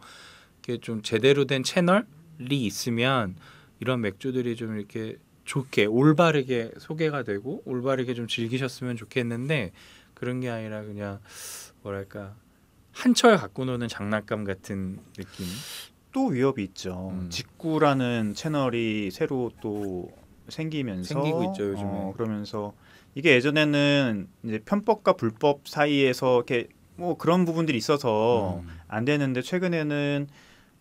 이렇게 좀 제대로 된 채널이 있으면 이런 맥주들이 좀 이렇게 좋게 올바르게 소개가 되고 올바르게 좀 즐기셨으면 좋겠는데 그런 게 아니라 그냥 뭐랄까 한철 갖고 노는 장난감 같은 느낌. 또 위협이 있죠. 음. 직구라는 채널이 새로 또 생기면서 생기고 있죠 요즘에. 어, 그러면서 이게 예전에는 이제 편법과 불법 사이에서 이렇게 뭐 그런 부분들이 있어서 음. 안 되는데 최근에는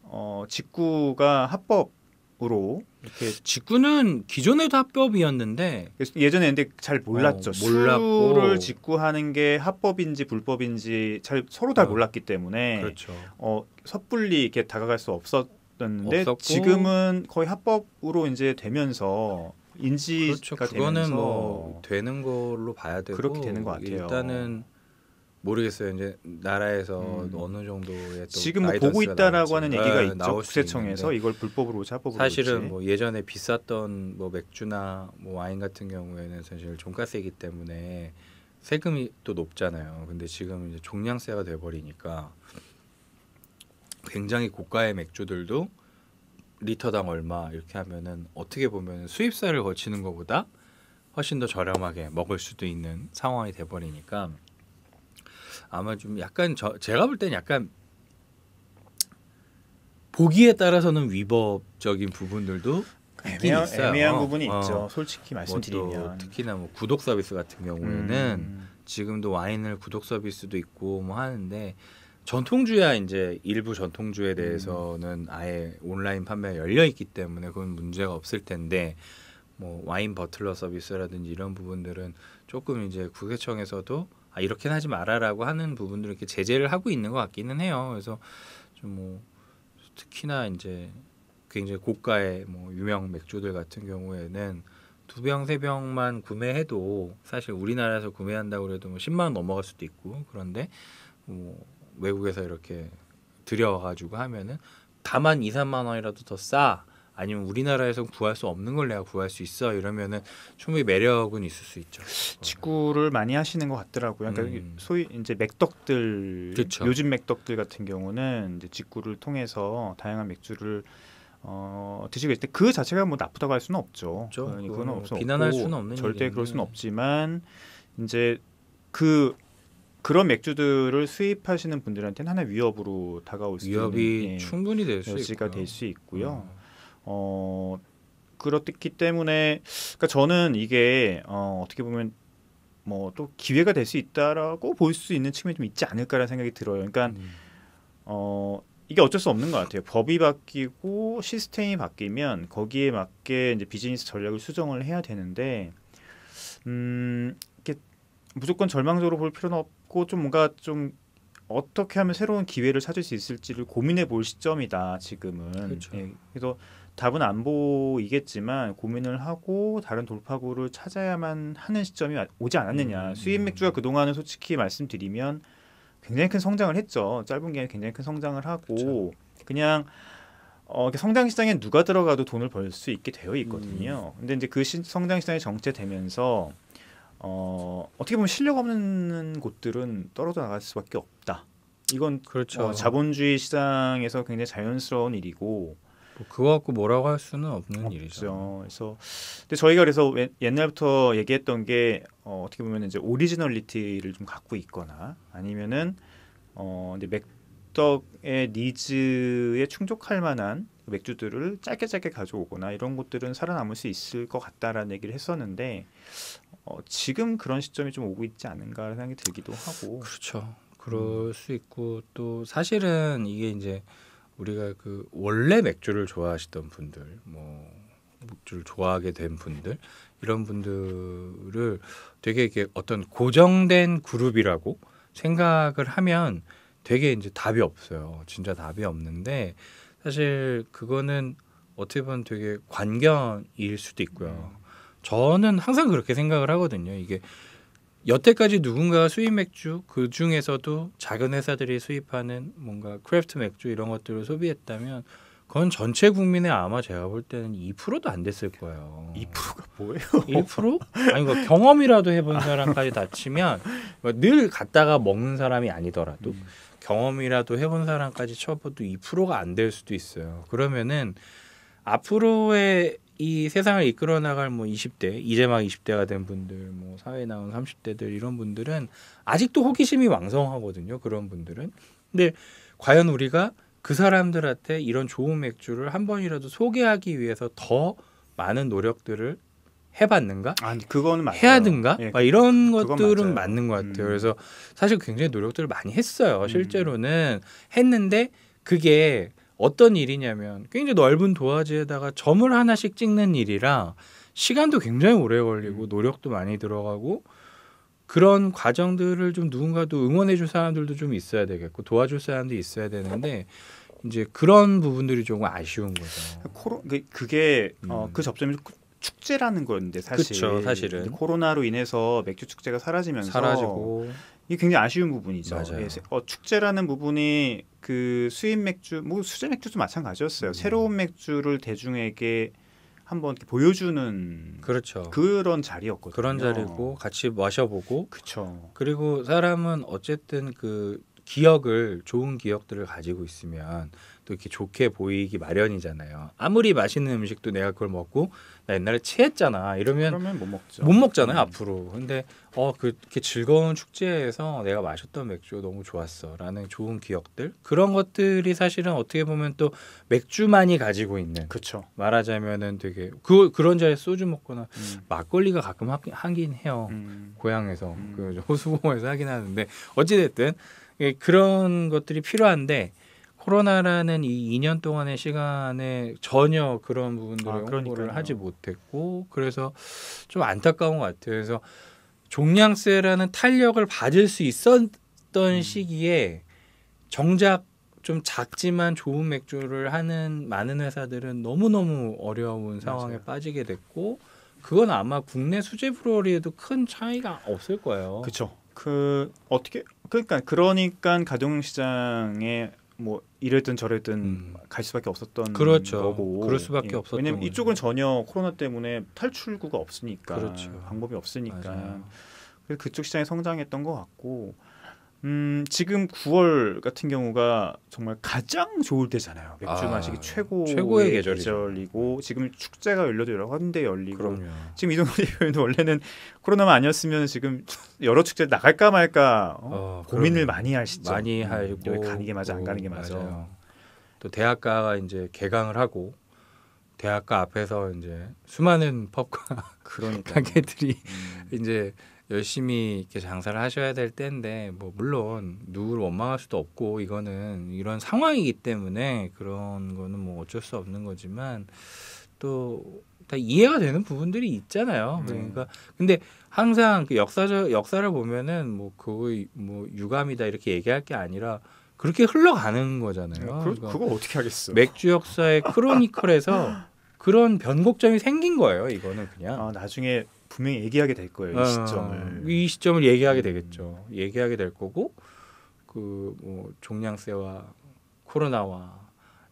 어, 직구가 합법으로 이렇게 직구는 기존에도 합법이었는데 예전에 근데 잘 몰랐죠. 어, 몰랐고. 술을 직구하는 게 합법인지 불법인지 잘 서로 다 어. 몰랐기 때문에 그렇죠. 어, 섣불리 이렇게 다가갈 수 없었는데 없었고. 지금은 거의 합법으로 이제 되면서 인지가 그렇죠. 되면서 는뭐 되는 걸로 봐야 되고 그렇게 되는 것 같아요. 일단은 모르겠어요. 이제 나라에서 음. 어느 정도의 지금 뭐 보고 있다라고 하는 얘기가 네, 있죠. 국세청에서 이걸 불법으로 자법으로 사실은 그렇지. 뭐 예전에 비쌌던 뭐 맥주나 뭐 와인 같은 경우에는 사실 종가세이기 때문에 세금이 또 높잖아요. 근데 지금 이제 종량세가 돼 버리니까 굉장히 고가의 맥주들도 리터당 얼마 이렇게 하면은 어떻게 보면 수입세를 거치는 것보다 훨씬 더 저렴하게 먹을 수도 있는 상황이 돼 버리니까 아마 좀 약간 저, 제가 볼 땐 약간 보기에 따라서는 위법적인 부분들도 애매한, 애매한 어, 부분이 어, 있죠. 솔직히 말씀드리면 뭐 특히나 뭐 구독 서비스 같은 경우에는 음. 지금도 와인을 구독 서비스도 있고 뭐 하는데 전통주야 이제 일부 전통주에 음. 대해서는 음. 아예 온라인 판매가 열려 있기 때문에 그건 문제가 없을 텐데 뭐 와인 버틀러 서비스라든지 이런 부분들은 조금 이제 국세청에서도 아, 이렇게는 하지 말아라고 하는 부분들을 이렇게 제재를 하고 있는 것 같기는 해요. 그래서 좀 뭐 특히나 이제 굉장히 고가의 뭐 유명 맥주들 같은 경우에는 두 병 세 병만 구매해도 사실 우리나라에서 구매한다고 해도 뭐 10만 원 넘어갈 수도 있고 그런데 뭐 외국에서 이렇게 들여와가지고 하면은 다만 2, 3만 원이라도 더 싸. 아니면 우리나라에서 구할 수 없는 걸 내가 구할 수 있어 이러면은 충분히 매력은 있을 수 있죠. 직구를 많이 하시는 것 같더라고요. 그러니까 음. 소위 이제 맥덕들 그쵸. 요즘 맥덕들 같은 경우는 이제 직구를 통해서 다양한 맥주를 어, 드시고 있을 때 그 자체가 뭐 나쁘다고 할 수는 없죠. 그렇죠. 그건 없어 비난할 수는 없는 절대 얘기는. 그럴 수는 없지만 이제 그 그런 맥주들을 수입하시는 분들한테는 하나의 위협으로 다가올 수 위협이 있는, 예, 충분히 될수 여지가 예, 될수 있고요. 음. 어 그렇기 때문에 그러니까 저는 이게 어, 어떻게 보면 뭐 또 기회가 될 수 있다라고 볼 수 있는 측면이 좀 있지 않을까라는 생각이 들어요. 그러니까 음. 어 이게 어쩔 수 없는 것 같아요. 법이 바뀌고 시스템이 바뀌면 거기에 맞게 이제 비즈니스 전략을 수정을 해야 되는데 음 이렇게 무조건 절망적으로 볼 필요는 없고 좀 뭔가 좀 어떻게 하면 새로운 기회를 찾을 수 있을지를 고민해 볼 시점이다 지금은. 그렇죠. 예, 그래서 답은 안 보이겠지만 고민을 하고 다른 돌파구를 찾아야만 하는 시점이 오지 않았느냐. 음. 수입 맥주가 그동안은 솔직히 말씀드리면 굉장히 큰 성장을 했죠. 짧은 기간에 굉장히 큰 성장을 하고 그쵸. 그냥 어, 성장 시장에 누가 들어가도 돈을 벌 수 있게 되어 있거든요. 음. 근데 이제 그 시, 성장 시장이 정체되면서 어, 어떻게 보면 실력 없는 곳들은 떨어져 나갈 수밖에 없다. 이건 그렇죠. 어, 자본주의 시장에서 굉장히 자연스러운 일이고 뭐 그거 갖고 뭐라고 할 수는 없는 없죠. 일이죠. 그래서 근데 저희가 그래서 옛날부터 얘기했던 게 어, 어떻게 보면 이제 오리지널리티를 좀 갖고 있거나 아니면은 어 근데 맥덕의 니즈에 충족할 만한 그 맥주들을 짧게 짧게 가져오거나 이런 것들은 살아남을 수 있을 것 같다라는 얘기를 했었는데 어, 지금 그런 시점이 좀 오고 있지 않은가라는 생각이 들기도 하고 그렇죠. 그럴 음. 수 있고 또 사실은 이게 이제 우리가 그 원래 맥주를 좋아하시던 분들, 뭐 맥주를 좋아하게 된 분들 이런 분들을 되게 이게 어떤 고정된 그룹이라고 생각을 하면 되게 이제 답이 없어요. 진짜 답이 없는데 사실 그거는 어떻게 보면 되게 관견일 수도 있고요. 음. 저는 항상 그렇게 생각을 하거든요. 이게 여태까지 누군가 가 수입 맥주 그 중에서도 작은 회사들이 수입하는 뭔가 크래프트 맥주 이런 것들을 소비했다면 그건 전체 국민의 아마 제가 볼 때는 2%도 안 됐을 거예요. 2%가 뭐예요? 1%? 아니 그 경험이라도 해본 아. 사람까지 다치면 그러니까 늘 갔다가 먹는 사람이 아니더라도 음. 경험이라도 해본 사람까지 쳐봐도 2%가 안 될 수도 있어요. 그러면은 앞으로의 이 세상을 이끌어 나갈 뭐 20대, 이제 막 20대가 된 분들, 뭐 사회에 나온 30대들 이런 분들은 아직도 호기심이 왕성하거든요. 그런 분들은. 근데 과연 우리가 그 사람들한테 이런 좋은 맥주를 한 번이라도 소개하기 위해서 더 많은 노력들을 해봤는가? 아니 그거 맞아요. 해야든가? 예, 막 이런 것들은 맞아요. 맞는 것 같아요. 음. 그래서 사실 굉장히 노력들을 많이 했어요. 음. 실제로는 음. 했는데 그게 어떤 일이냐면 굉장히 넓은 도화지에다가 점을 하나씩 찍는 일이라 시간도 굉장히 오래 걸리고 음. 노력도 많이 들어가고 그런 과정들을 좀 누군가도 응원해 줄 사람들도 좀 있어야 되겠고 도와줄 사람도 있어야 되는데 이제 그런 부분들이 조금 아쉬운 거죠. 코로 그, 그게 어, 음. 그 접점이 축제라는 건데 사실 그쵸, 사실은 코로나로 인해서 맥주 축제가 사라지면서 사라지고 이게 굉장히 아쉬운 부분이죠. 맞아요. 예, 어, 축제라는 부분이 그 수입 맥주, 뭐 수제 맥주도 마찬가지였어요. 음. 새로운 맥주를 대중에게 한번 이렇게 보여주는 그렇죠. 그런 자리였거든요. 그런 자리고 같이 마셔보고 그렇죠. 그리고 사람은 어쨌든 그 기억을 좋은 기억들을 가지고 있으면 또 이렇게 좋게 보이기 마련이잖아요. 아무리 맛있는 음식도 내가 그걸 먹고 나 옛날에 체했잖아 이러면 못, 못 먹잖아요 음. 앞으로. 근데 어 그렇게 즐거운 축제에서 내가 마셨던 맥주 너무 좋았어라는 좋은 기억들 그런 것들이 사실은 어떻게 보면 또 맥주만이 가지고 있는 그쵸. 말하자면은 되게 그 그런 자리에 소주 먹거나 음. 막걸리가 가끔 하, 하긴 해요 음. 고향에서 음. 그 호수공원에서 하긴 하는데 어찌됐든 예, 그런 것들이 필요한데 코로나라는 이 2년 동안의 시간에 전혀 그런 부분들을 아, 그러니까 홍보를 하지 못했고 그래서 좀 안타까운 것 같아요. 그래서 종량세라는 탄력을 받을 수 있었던 음. 시기에 정작 좀 작지만 좋은 맥주를 하는 많은 회사들은 너무너무 어려운 상황에 맞아요. 빠지게 됐고 그건 아마 국내 수제 브로리에도 큰 차이가 없을 거예요. 그렇죠. 그 어떻게 그러니까 그러니까, 그러니까, 그러니까 가정 시장에 뭐 이랬든 저랬든 음. 갈 수밖에 없었던 그렇죠. 거고 그럴 수밖에 예. 없었던 왜냐면 이쪽은 전혀 코로나 때문에 탈출구가 없으니까 그렇죠. 방법이 없으니까 그래서 그쪽 시장이 성장했던 것 같고 음, 지금 9월 같은 경우가 정말 가장 좋을 때잖아요. 맥주 아, 마시기 최고 최고의 계절이고 지금 축제가 열려도 여러 군데 열리고 그럼요. 지금 이동훈의 표현도 원래는 코로나만 아니었으면 지금 여러 축제 나갈까 말까 어, 어, 고민을 많이 하시죠. 많이 음, 하고 가는 게 맞아 안 가는 게 맞아. 요또 대학가가 이제 개강을 하고 대학가 앞에서 이제 수많은 펍과 그러니까. 가게들이 음. 이제 열심히 이렇게 장사를 하셔야 될 때인데 뭐 물론 누구를 원망할 수도 없고 이거는 이런 상황이기 때문에 그런 거는 뭐 어쩔 수 없는 거지만 또 다 이해가 되는 부분들이 있잖아요. 네. 그러니까 근데 항상 그 역사적 역사를 보면은 뭐 그거 뭐 유감이다 이렇게 얘기할 게 아니라 그렇게 흘러가는 거잖아요. 그, 그러니까 그거 어떻게 하겠어? 맥주 역사의 크로니컬에서 그런 변곡점이 생긴 거예요. 이거는 그냥. 아, 나중에 분명히 얘기하게 될 거예요. 이 아, 시점을. 아, 이 시점을 얘기하게 음. 되겠죠. 음. 얘기하게 될 거고 그 뭐 종량세와 코로나와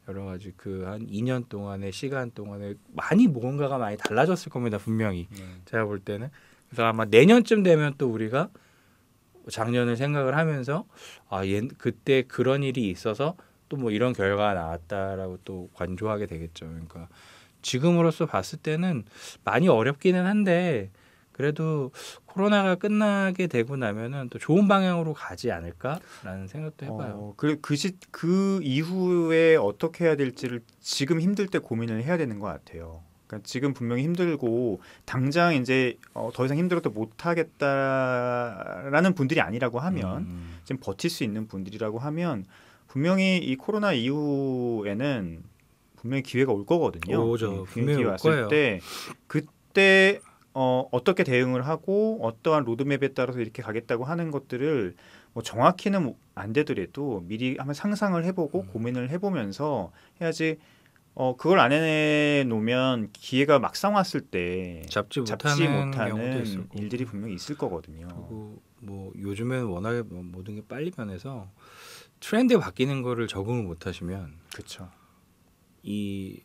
여러 가지 그 한 2년 동안의 시간 동안에 많이 무언가가 많이 달라졌을 겁니다. 분명히 음. 제가 볼 때는 그래서 아마 내년쯤 되면 또 우리가 작년을 생각을 하면서 아, 옛, 그때 그런 일이 있어서 또 뭐 이런 결과가 나왔다라고 또 관조하게 되겠죠. 그러니까 지금으로서 봤을 때는 많이 어렵기는 한데 그래도 코로나가 끝나게 되고 나면은 또 좋은 방향으로 가지 않을까라는 생각도 해봐요. 어, 그래 그시 그 이후에 어떻게 해야 될지를 지금 힘들 때 고민을 해야 되는 것 같아요. 그러니까 지금 분명히 힘들고 당장 이제 어, 더 이상 힘들어도 못 하겠다라는 분들이 아니라고 하면 음. 지금 버틸 수 있는 분들이라고 하면 분명히 이 코로나 이후에는 분명히 기회가 올 거거든요. 오죠. 예, 분명히 왔을 때 그때 어, 어떻게 대응을 하고 어떠한 로드맵에 따라서 이렇게 가겠다고 하는 것들을 뭐 정확히는 안 되더라도 미리 한번 상상을 해보고 음. 고민을 해보면서 해야지 어 그걸 안 해놓으면 기회가 막상 왔을 때 잡지 못하는, 못하는 일들이 분명히 있을 거거든요. 그리고 뭐 요즘엔 워낙에 뭐 모든 게 빨리 변해서 트렌드 바뀌는 거를 적응을 못하시면 그렇죠. 이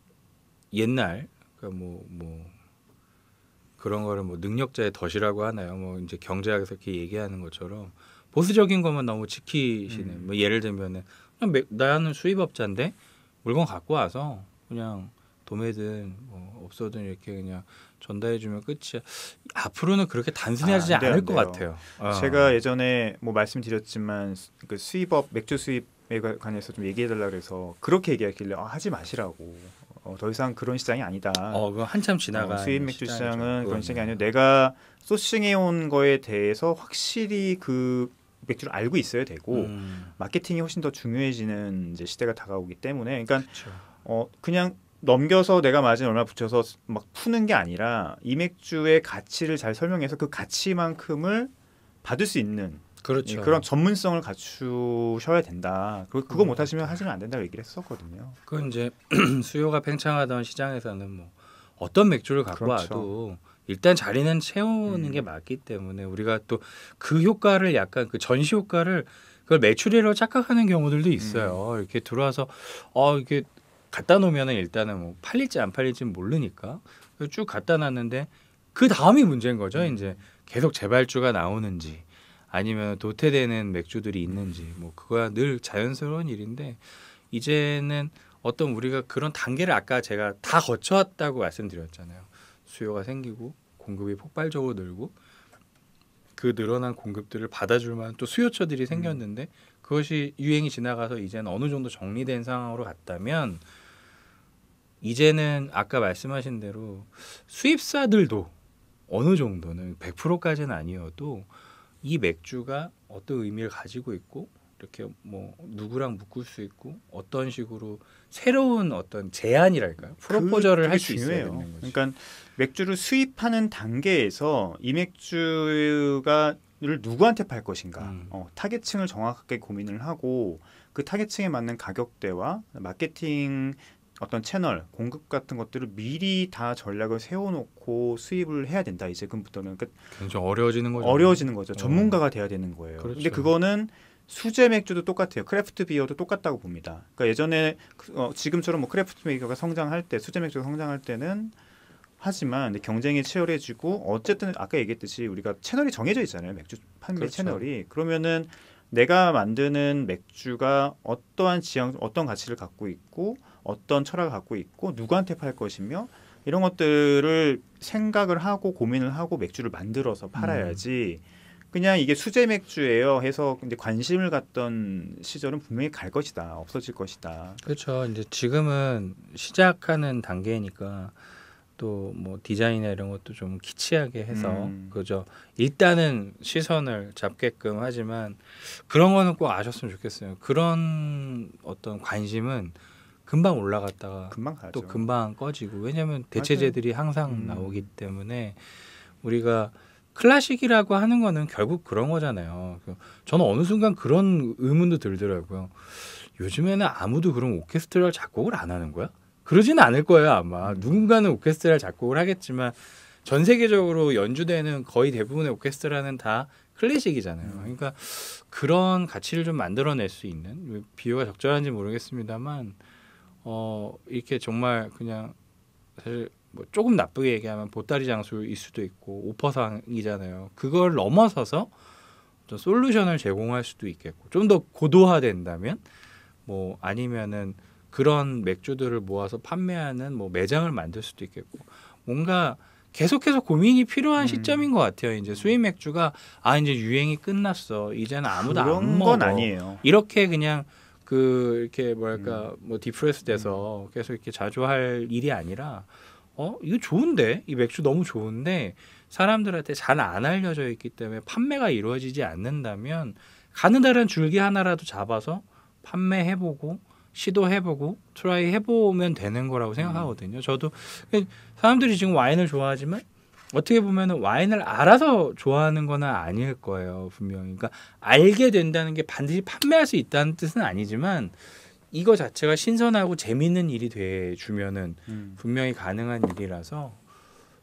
옛날 그러니까 뭐뭐 뭐 그런 거를 뭐 능력자의 덫이라고 하나요? 뭐 이제 경제학에서 이렇게 얘기하는 것처럼 보수적인 것만 너무 지키시는 음. 뭐 예를 들면은 그냥 매, 나는 수입업자인데 물건 갖고 와서 그냥 도매든 뭐 없어든 이렇게 그냥 전달해주면 끝이야. 앞으로는 그렇게 단순해지지 아, 않을 것 같아요. 어. 제가 예전에 뭐 말씀드렸지만 그 수입업 맥주 수입 에 관해서 좀 얘기해달라 그래서 그렇게 얘기하길래 아, 하지 마시라고 어, 더 이상 그런 시장이 아니다. 어, 그 한참 지나가. 어, 수입 맥주 시장은 그건. 그런 시장이 아니고 내가 소싱해온 거에 대해서 확실히 그 맥주를 알고 있어야 되고 음. 마케팅이 훨씬 더 중요해지는 이제 시대가 다가오기 때문에 그러니까 어 그냥 넘겨서 내가 마진 얼마 붙여서 막 푸는 게 아니라 이 맥주의 가치를 잘 설명해서 그 가치만큼을 받을 수 있는 그렇죠. 예, 그런 전문성을 갖추셔야 된다. 그거, 그거 음. 못하시면 하시면 안 된다고 얘기를 했었거든요. 그건 이제 수요가 팽창하던 시장에서는 뭐 어떤 맥주를 갖고 그렇죠. 와도 일단 자리는 채우는 음. 게 맞기 때문에 우리가 또 그 효과를 약간 그 전시 효과를 그걸 매출이라고 착각하는 경우들도 있어요. 음. 이렇게 들어와서 어이게 갖다 놓으면은 일단은 뭐 팔릴지 안 팔릴지 모르니까 쭉 갖다 놨는데 그 다음이 문제인 거죠. 음. 이제 계속 재발주가 나오는지 아니면 도태되는 맥주들이 있는지 뭐 그거야 늘 자연스러운 일인데 이제는 어떤 우리가 그런 단계를 아까 제가 다 거쳐왔다고 말씀드렸잖아요. 수요가 생기고 공급이 폭발적으로 늘고 그 늘어난 공급들을 받아줄 만한 또 수요처들이 생겼는데 음. 그것이 유행이 지나가서 이제는 어느 정도 정리된 상황으로 갔다면 이제는 아까 말씀하신 대로 수입사들도 어느 정도는 100%까지는 아니어도 이 맥주가 어떤 의미를 가지고 있고 이렇게 뭐 누구랑 묶을 수 있고 어떤 식으로 새로운 어떤 제안이랄까요 프로포절을 할수 있어야 되는 거죠. 그러니까 맥주를 수입하는 단계에서 이 맥주가 를 누구한테 팔 것인가 음. 어, 타겟층을 정확하게 고민을 하고 그 타겟층에 맞는 가격대와 마케팅 어떤 채널 공급 같은 것들을 미리 다 전략을 세워놓고 수입을 해야 된다 이제금부터는 그러니까 굉장히 어려워지는 거죠. 어려워지는 거죠. 어. 전문가가 돼야 되는 거예요. 그렇죠. 근데 그거는 수제 맥주도 똑같아요. 크래프트 비어도 똑같다고 봅니다. 그러니까 예전에 그, 어, 지금처럼 뭐 크래프트 메이커가 성장할 때 수제 맥주가 성장할 때는 하지만 경쟁이 치열해지고 어쨌든 아까 얘기했듯이 우리가 채널이 정해져 있잖아요. 맥주 판매 그렇죠. 채널이 그러면은 내가 만드는 맥주가 어떠한 지향 어떤 가치를 갖고 있고 어떤 철학을 갖고 있고 누구한테 팔 것이며 이런 것들을 생각을 하고 고민을 하고 맥주를 만들어서 팔아야지 음. 그냥 이게 수제 맥주예요 해서 이제 관심을 갖던 시절은 분명히 갈 것이다 없어질 것이다 그렇죠 이제 지금은 시작하는 단계니까 또 뭐 디자인이나 이런 것도 좀 키치하게 해서 음. 그죠 일단은 시선을 잡게끔 하지만 그런 거는 꼭 아셨으면 좋겠어요 그런 어떤 관심은 금방 올라갔다가 금방 또 금방 꺼지고 왜냐하면 대체제들이 항상 음. 나오기 때문에 우리가 클래식이라고 하는 거는 결국 그런 거잖아요. 그 저는 어느 순간 그런 의문도 들더라고요. 요즘에는 아무도 그런 오케스트라 작곡을 안 하는 거야? 그러진 않을 거예요 아마 음. 누군가는 오케스트라 작곡을 하겠지만 전 세계적으로 연주되는 거의 대부분의 오케스트라는 다 클래식이잖아요. 음. 그러니까 그런 가치를 좀 만들어낼 수 있는 비유가 적절한지 모르겠습니다만 어 이렇게 정말 그냥 사실 뭐 조금 나쁘게 얘기하면 보따리 장수일 수도 있고 오퍼상이잖아요. 그걸 넘어서서 어떤 솔루션을 제공할 수도 있겠고 좀 더 고도화된다면 뭐 아니면은 그런 맥주들을 모아서 판매하는 뭐 매장을 만들 수도 있겠고 뭔가 계속해서 고민이 필요한 음. 시점인 것 같아요. 이제 수입 맥주가 아 이제 유행이 끝났어. 이제는 아무도 안 먹어. 아니에요. 이렇게 그냥 그 이렇게 뭐랄까 음. 뭐 디프레스 돼서 음. 계속 이렇게 자주 할 일이 아니라 어 이거 좋은데 이 맥주 너무 좋은데 사람들한테 잘 안 알려져 있기 때문에 판매가 이루어지지 않는다면 가느다란 줄기 하나라도 잡아서 판매해보고 시도해보고 트라이 해보면 되는 거라고 생각하거든요. 음. 저도 사람들이 지금 와인을 좋아하지만 어떻게 보면 와인을 알아서 좋아하는 거는 아닐 거예요 분명히 그러니까 알게 된다는 게 반드시 판매할 수 있다는 뜻은 아니지만 이거 자체가 신선하고 재밌는 일이 돼 주면은 음. 분명히 가능한 일이라서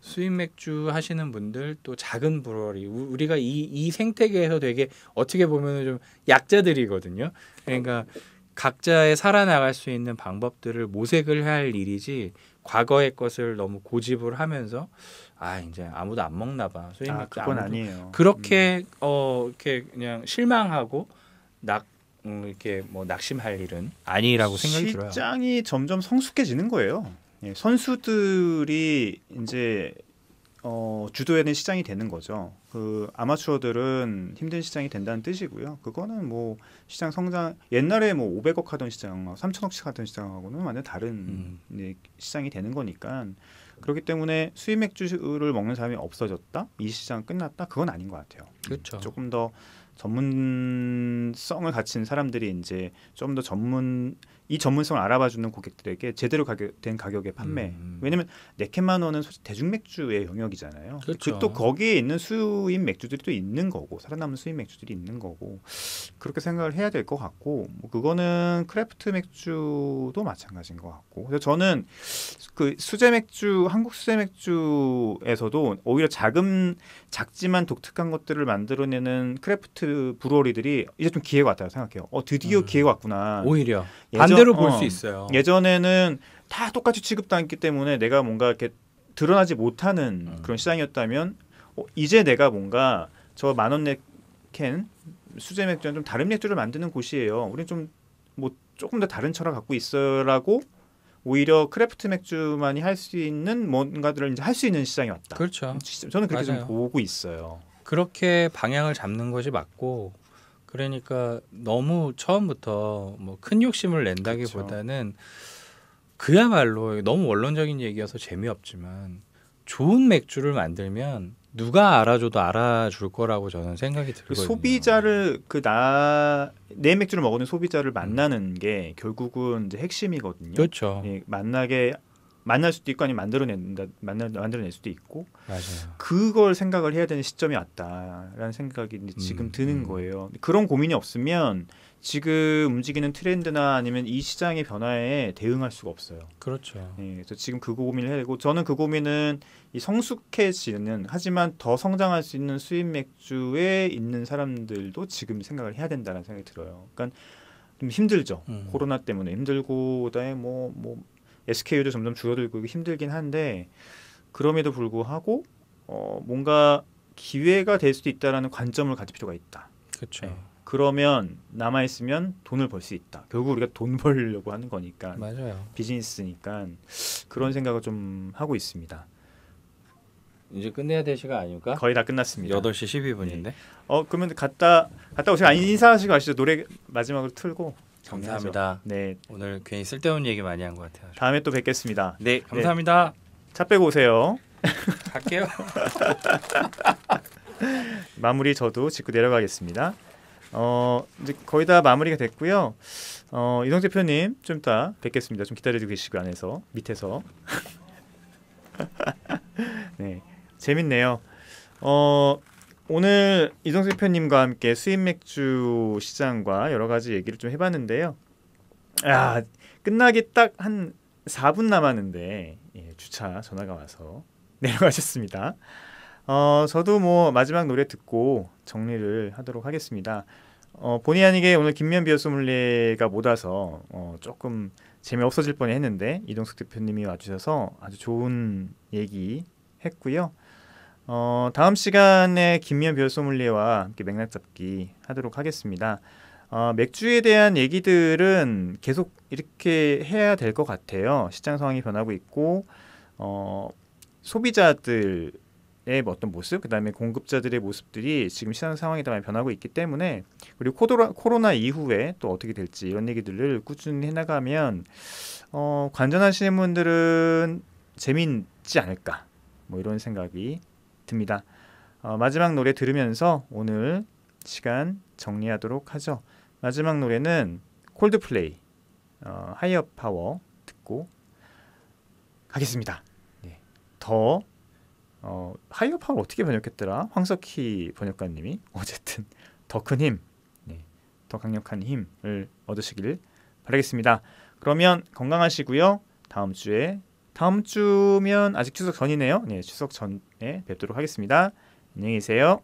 수입 맥주 하시는 분들 또 작은 브로리 우리가 이 이 생태계에서 되게 어떻게 보면은 좀 약자들이거든요 그러니까 각자의 살아나갈 수 있는 방법들을 모색을 해야 할 일이지 과거의 것을 너무 고집을 하면서 아 이제 아무도 안 먹나 봐. 소위 아, 그건 아니에요. 그렇게 음. 어 이렇게 그냥 실망하고 낙 음, 이렇게 뭐 낙심할 일은 아니라고 생각이 실장이 들어요. 실장이 점점 성숙해지는 거예요. 예, 선수들이 이제 어, 주도에는 시장이 되는 거죠. 그 아마추어들은 힘든 시장이 된다는 뜻이고요. 그거는 뭐 시장 성장 옛날에 뭐 500억 하던 시장, 3천억씩 하던 시장하고는 완전 다른 음. 예, 시장이 되는 거니까 그렇기 때문에 수입 맥주를 먹는 사람이 없어졌다, 이 시장 끝났다, 그건 아닌 것 같아요. 음, 그렇죠. 조금 더 전문성을 갖춘 사람들이 이제 좀 더 전문 이 전문성을 알아봐 주는 고객들에게 제대로 가격, 된 가격에 판매. 음. 음. 왜냐면 네캔만 원은 솔직히 대중맥주의 영역이잖아요. 그렇죠. 그 또 거기에 있는 수입 맥주들이 또 있는 거고 살아남은 수입 맥주들이 있는 거고 그렇게 생각을 해야 될 것 같고 뭐 그거는 크래프트 맥주도 마찬가지인 것 같고 그래서 저는 그 수제 맥주 한국 수제 맥주에서도 오히려 작은 작지만 독특한 것들을 만들어내는 크래프트 브로리들이 이제 좀 기회가 왔다고 생각해요. 어 드디어 음. 기회가 왔구나. 오히려 예전, 반대로 볼수 어, 있어요. 예전에는 다 똑같이 취급당했기 때문에 내가 뭔가 이렇게 드러나지 못하는 음. 그런 시장이었다면 어, 이제 내가 뭔가 저 만 원내 캔 수제 맥주는 좀 다른 맥주를 만드는 곳이에요. 우리 는좀 뭐 조금 더 다른 철학 갖고 있어라고 오히려 크래프트 맥주만이 할 수 있는 뭔가들을 이제 할 수 있는 시장이 왔다. 그렇죠. 저는 그렇게 맞아요. 좀 보고 있어요. 그렇게 방향을 잡는 것이 맞고 그러니까 너무 처음부터 뭐 큰 욕심을 낸다기보다는 그렇죠. 그야말로 너무 원론적인 얘기여서 재미없지만 좋은 맥주를 만들면 누가 알아줘도 알아줄 거라고 저는 생각이 그 들거든요. 그 소비자를 그 나 내 맥주를 먹는 소비자를 만나는 음. 게 결국은 이제 핵심이거든요. 그렇죠. 예, 만나게 만날 수도 있고 아니면 만들어낸다 만나, 만들어낼 수도 있고 맞아요. 그걸 생각을 해야 되는 시점이 왔다라는 생각이 지금 음, 드는 음. 거예요. 그런 고민이 없으면 지금 움직이는 트렌드나 아니면 이 시장의 변화에 대응할 수가 없어요. 그렇죠. 예, 그래서 지금 그 고민을 해야 되고 저는 그 고민은 이 성숙해지는 하지만 더 성장할 수 있는 수입 맥주에 있는 사람들도 지금 생각을 해야 된다는 생각이 들어요. 그러니까 좀 힘들죠. 음. 코로나 때문에 힘들고 다음에 뭐뭐 뭐, 뭐 SKU도 점점 줄어들고 힘들긴 한데 그럼에도 불구하고 어, 뭔가 기회가 될 수도 있다라는 관점을 가질 필요가 있다. 그렇죠. 예. 그러면 남아 있으면 돈을 벌 수 있다. 결국 우리가 돈 벌려고 하는 거니까 맞아요. 비즈니스니까 그런 생각을 좀 하고 있습니다. 이제 끝내야 될 시간 아닙니까? 거의 다 끝났습니다. 8시 12분인데. 네. 어 그러면 갔다 갔다 오시면 인사하시고 가시죠. 노래 마지막으로 틀고 감사합니다. 네. 오늘 괜히 쓸데없는 얘기 많이 한 것 같아요. 다음에 또 뵙겠습니다. 네, 네. 감사합니다. 네. 차 빼고 오세요. 갈게요. 마무리 저도 짚고 내려가겠습니다. 어, 이제 거의 다 마무리가 됐고요. 어, 이동 대표님 좀 이따 뵙겠습니다. 좀 기다려 주고 계시고 안에서 밑에서. 네. 재밌네요. 어, 오늘 이동 대표님과 함께 수입 맥주 시장과 여러 가지 얘기를 좀해 봤는데요. 아, 끝나기 딱 한 4분 남았는데 예, 주차 전화가 와서 내려가셨습니다. 어, 저도 뭐 마지막 노래 듣고 정리를 하도록 하겠습니다. 어, 본의 아니게 오늘 김면 비어소믈리에가 못 와서 어, 조금 재미없어질 뻔했는데 이동숙 대표님이 와주셔서 아주 좋은 얘기 했고요. 어, 다음 시간에 김면 비어소믈리에와 함께 맥락 잡기 하도록 하겠습니다. 어, 맥주에 대한 얘기들은 계속 이렇게 해야 될 것 같아요. 시장 상황이 변하고 있고 어, 소비자들 의 어떤 모습, 그다음에 공급자들의 모습들이 지금 시장 상황에 따라 변하고 있기 때문에 그리고 코로나, 코로나 이후에 또 어떻게 될지 이런 얘기들을 꾸준히 해나가면 어, 관전하시는 분들은 재미있지 않을까 뭐 이런 생각이 듭니다. 어, 마지막 노래 들으면서 오늘 시간 정리하도록 하죠. 마지막 노래는 콜드플레이 어, 하이어 파워 듣고 가겠습니다. 네. 더 어, 하이어 파워 어떻게 번역했더라? 황석희 번역가님이 어쨌든 더 큰 힘, 네, 더 강력한 힘을 얻으시길 바라겠습니다. 그러면 건강하시고요. 다음 주에 다음 주면 아직 추석 전이네요. 네, 추석 전에 뵙도록 하겠습니다. 안녕히 계세요.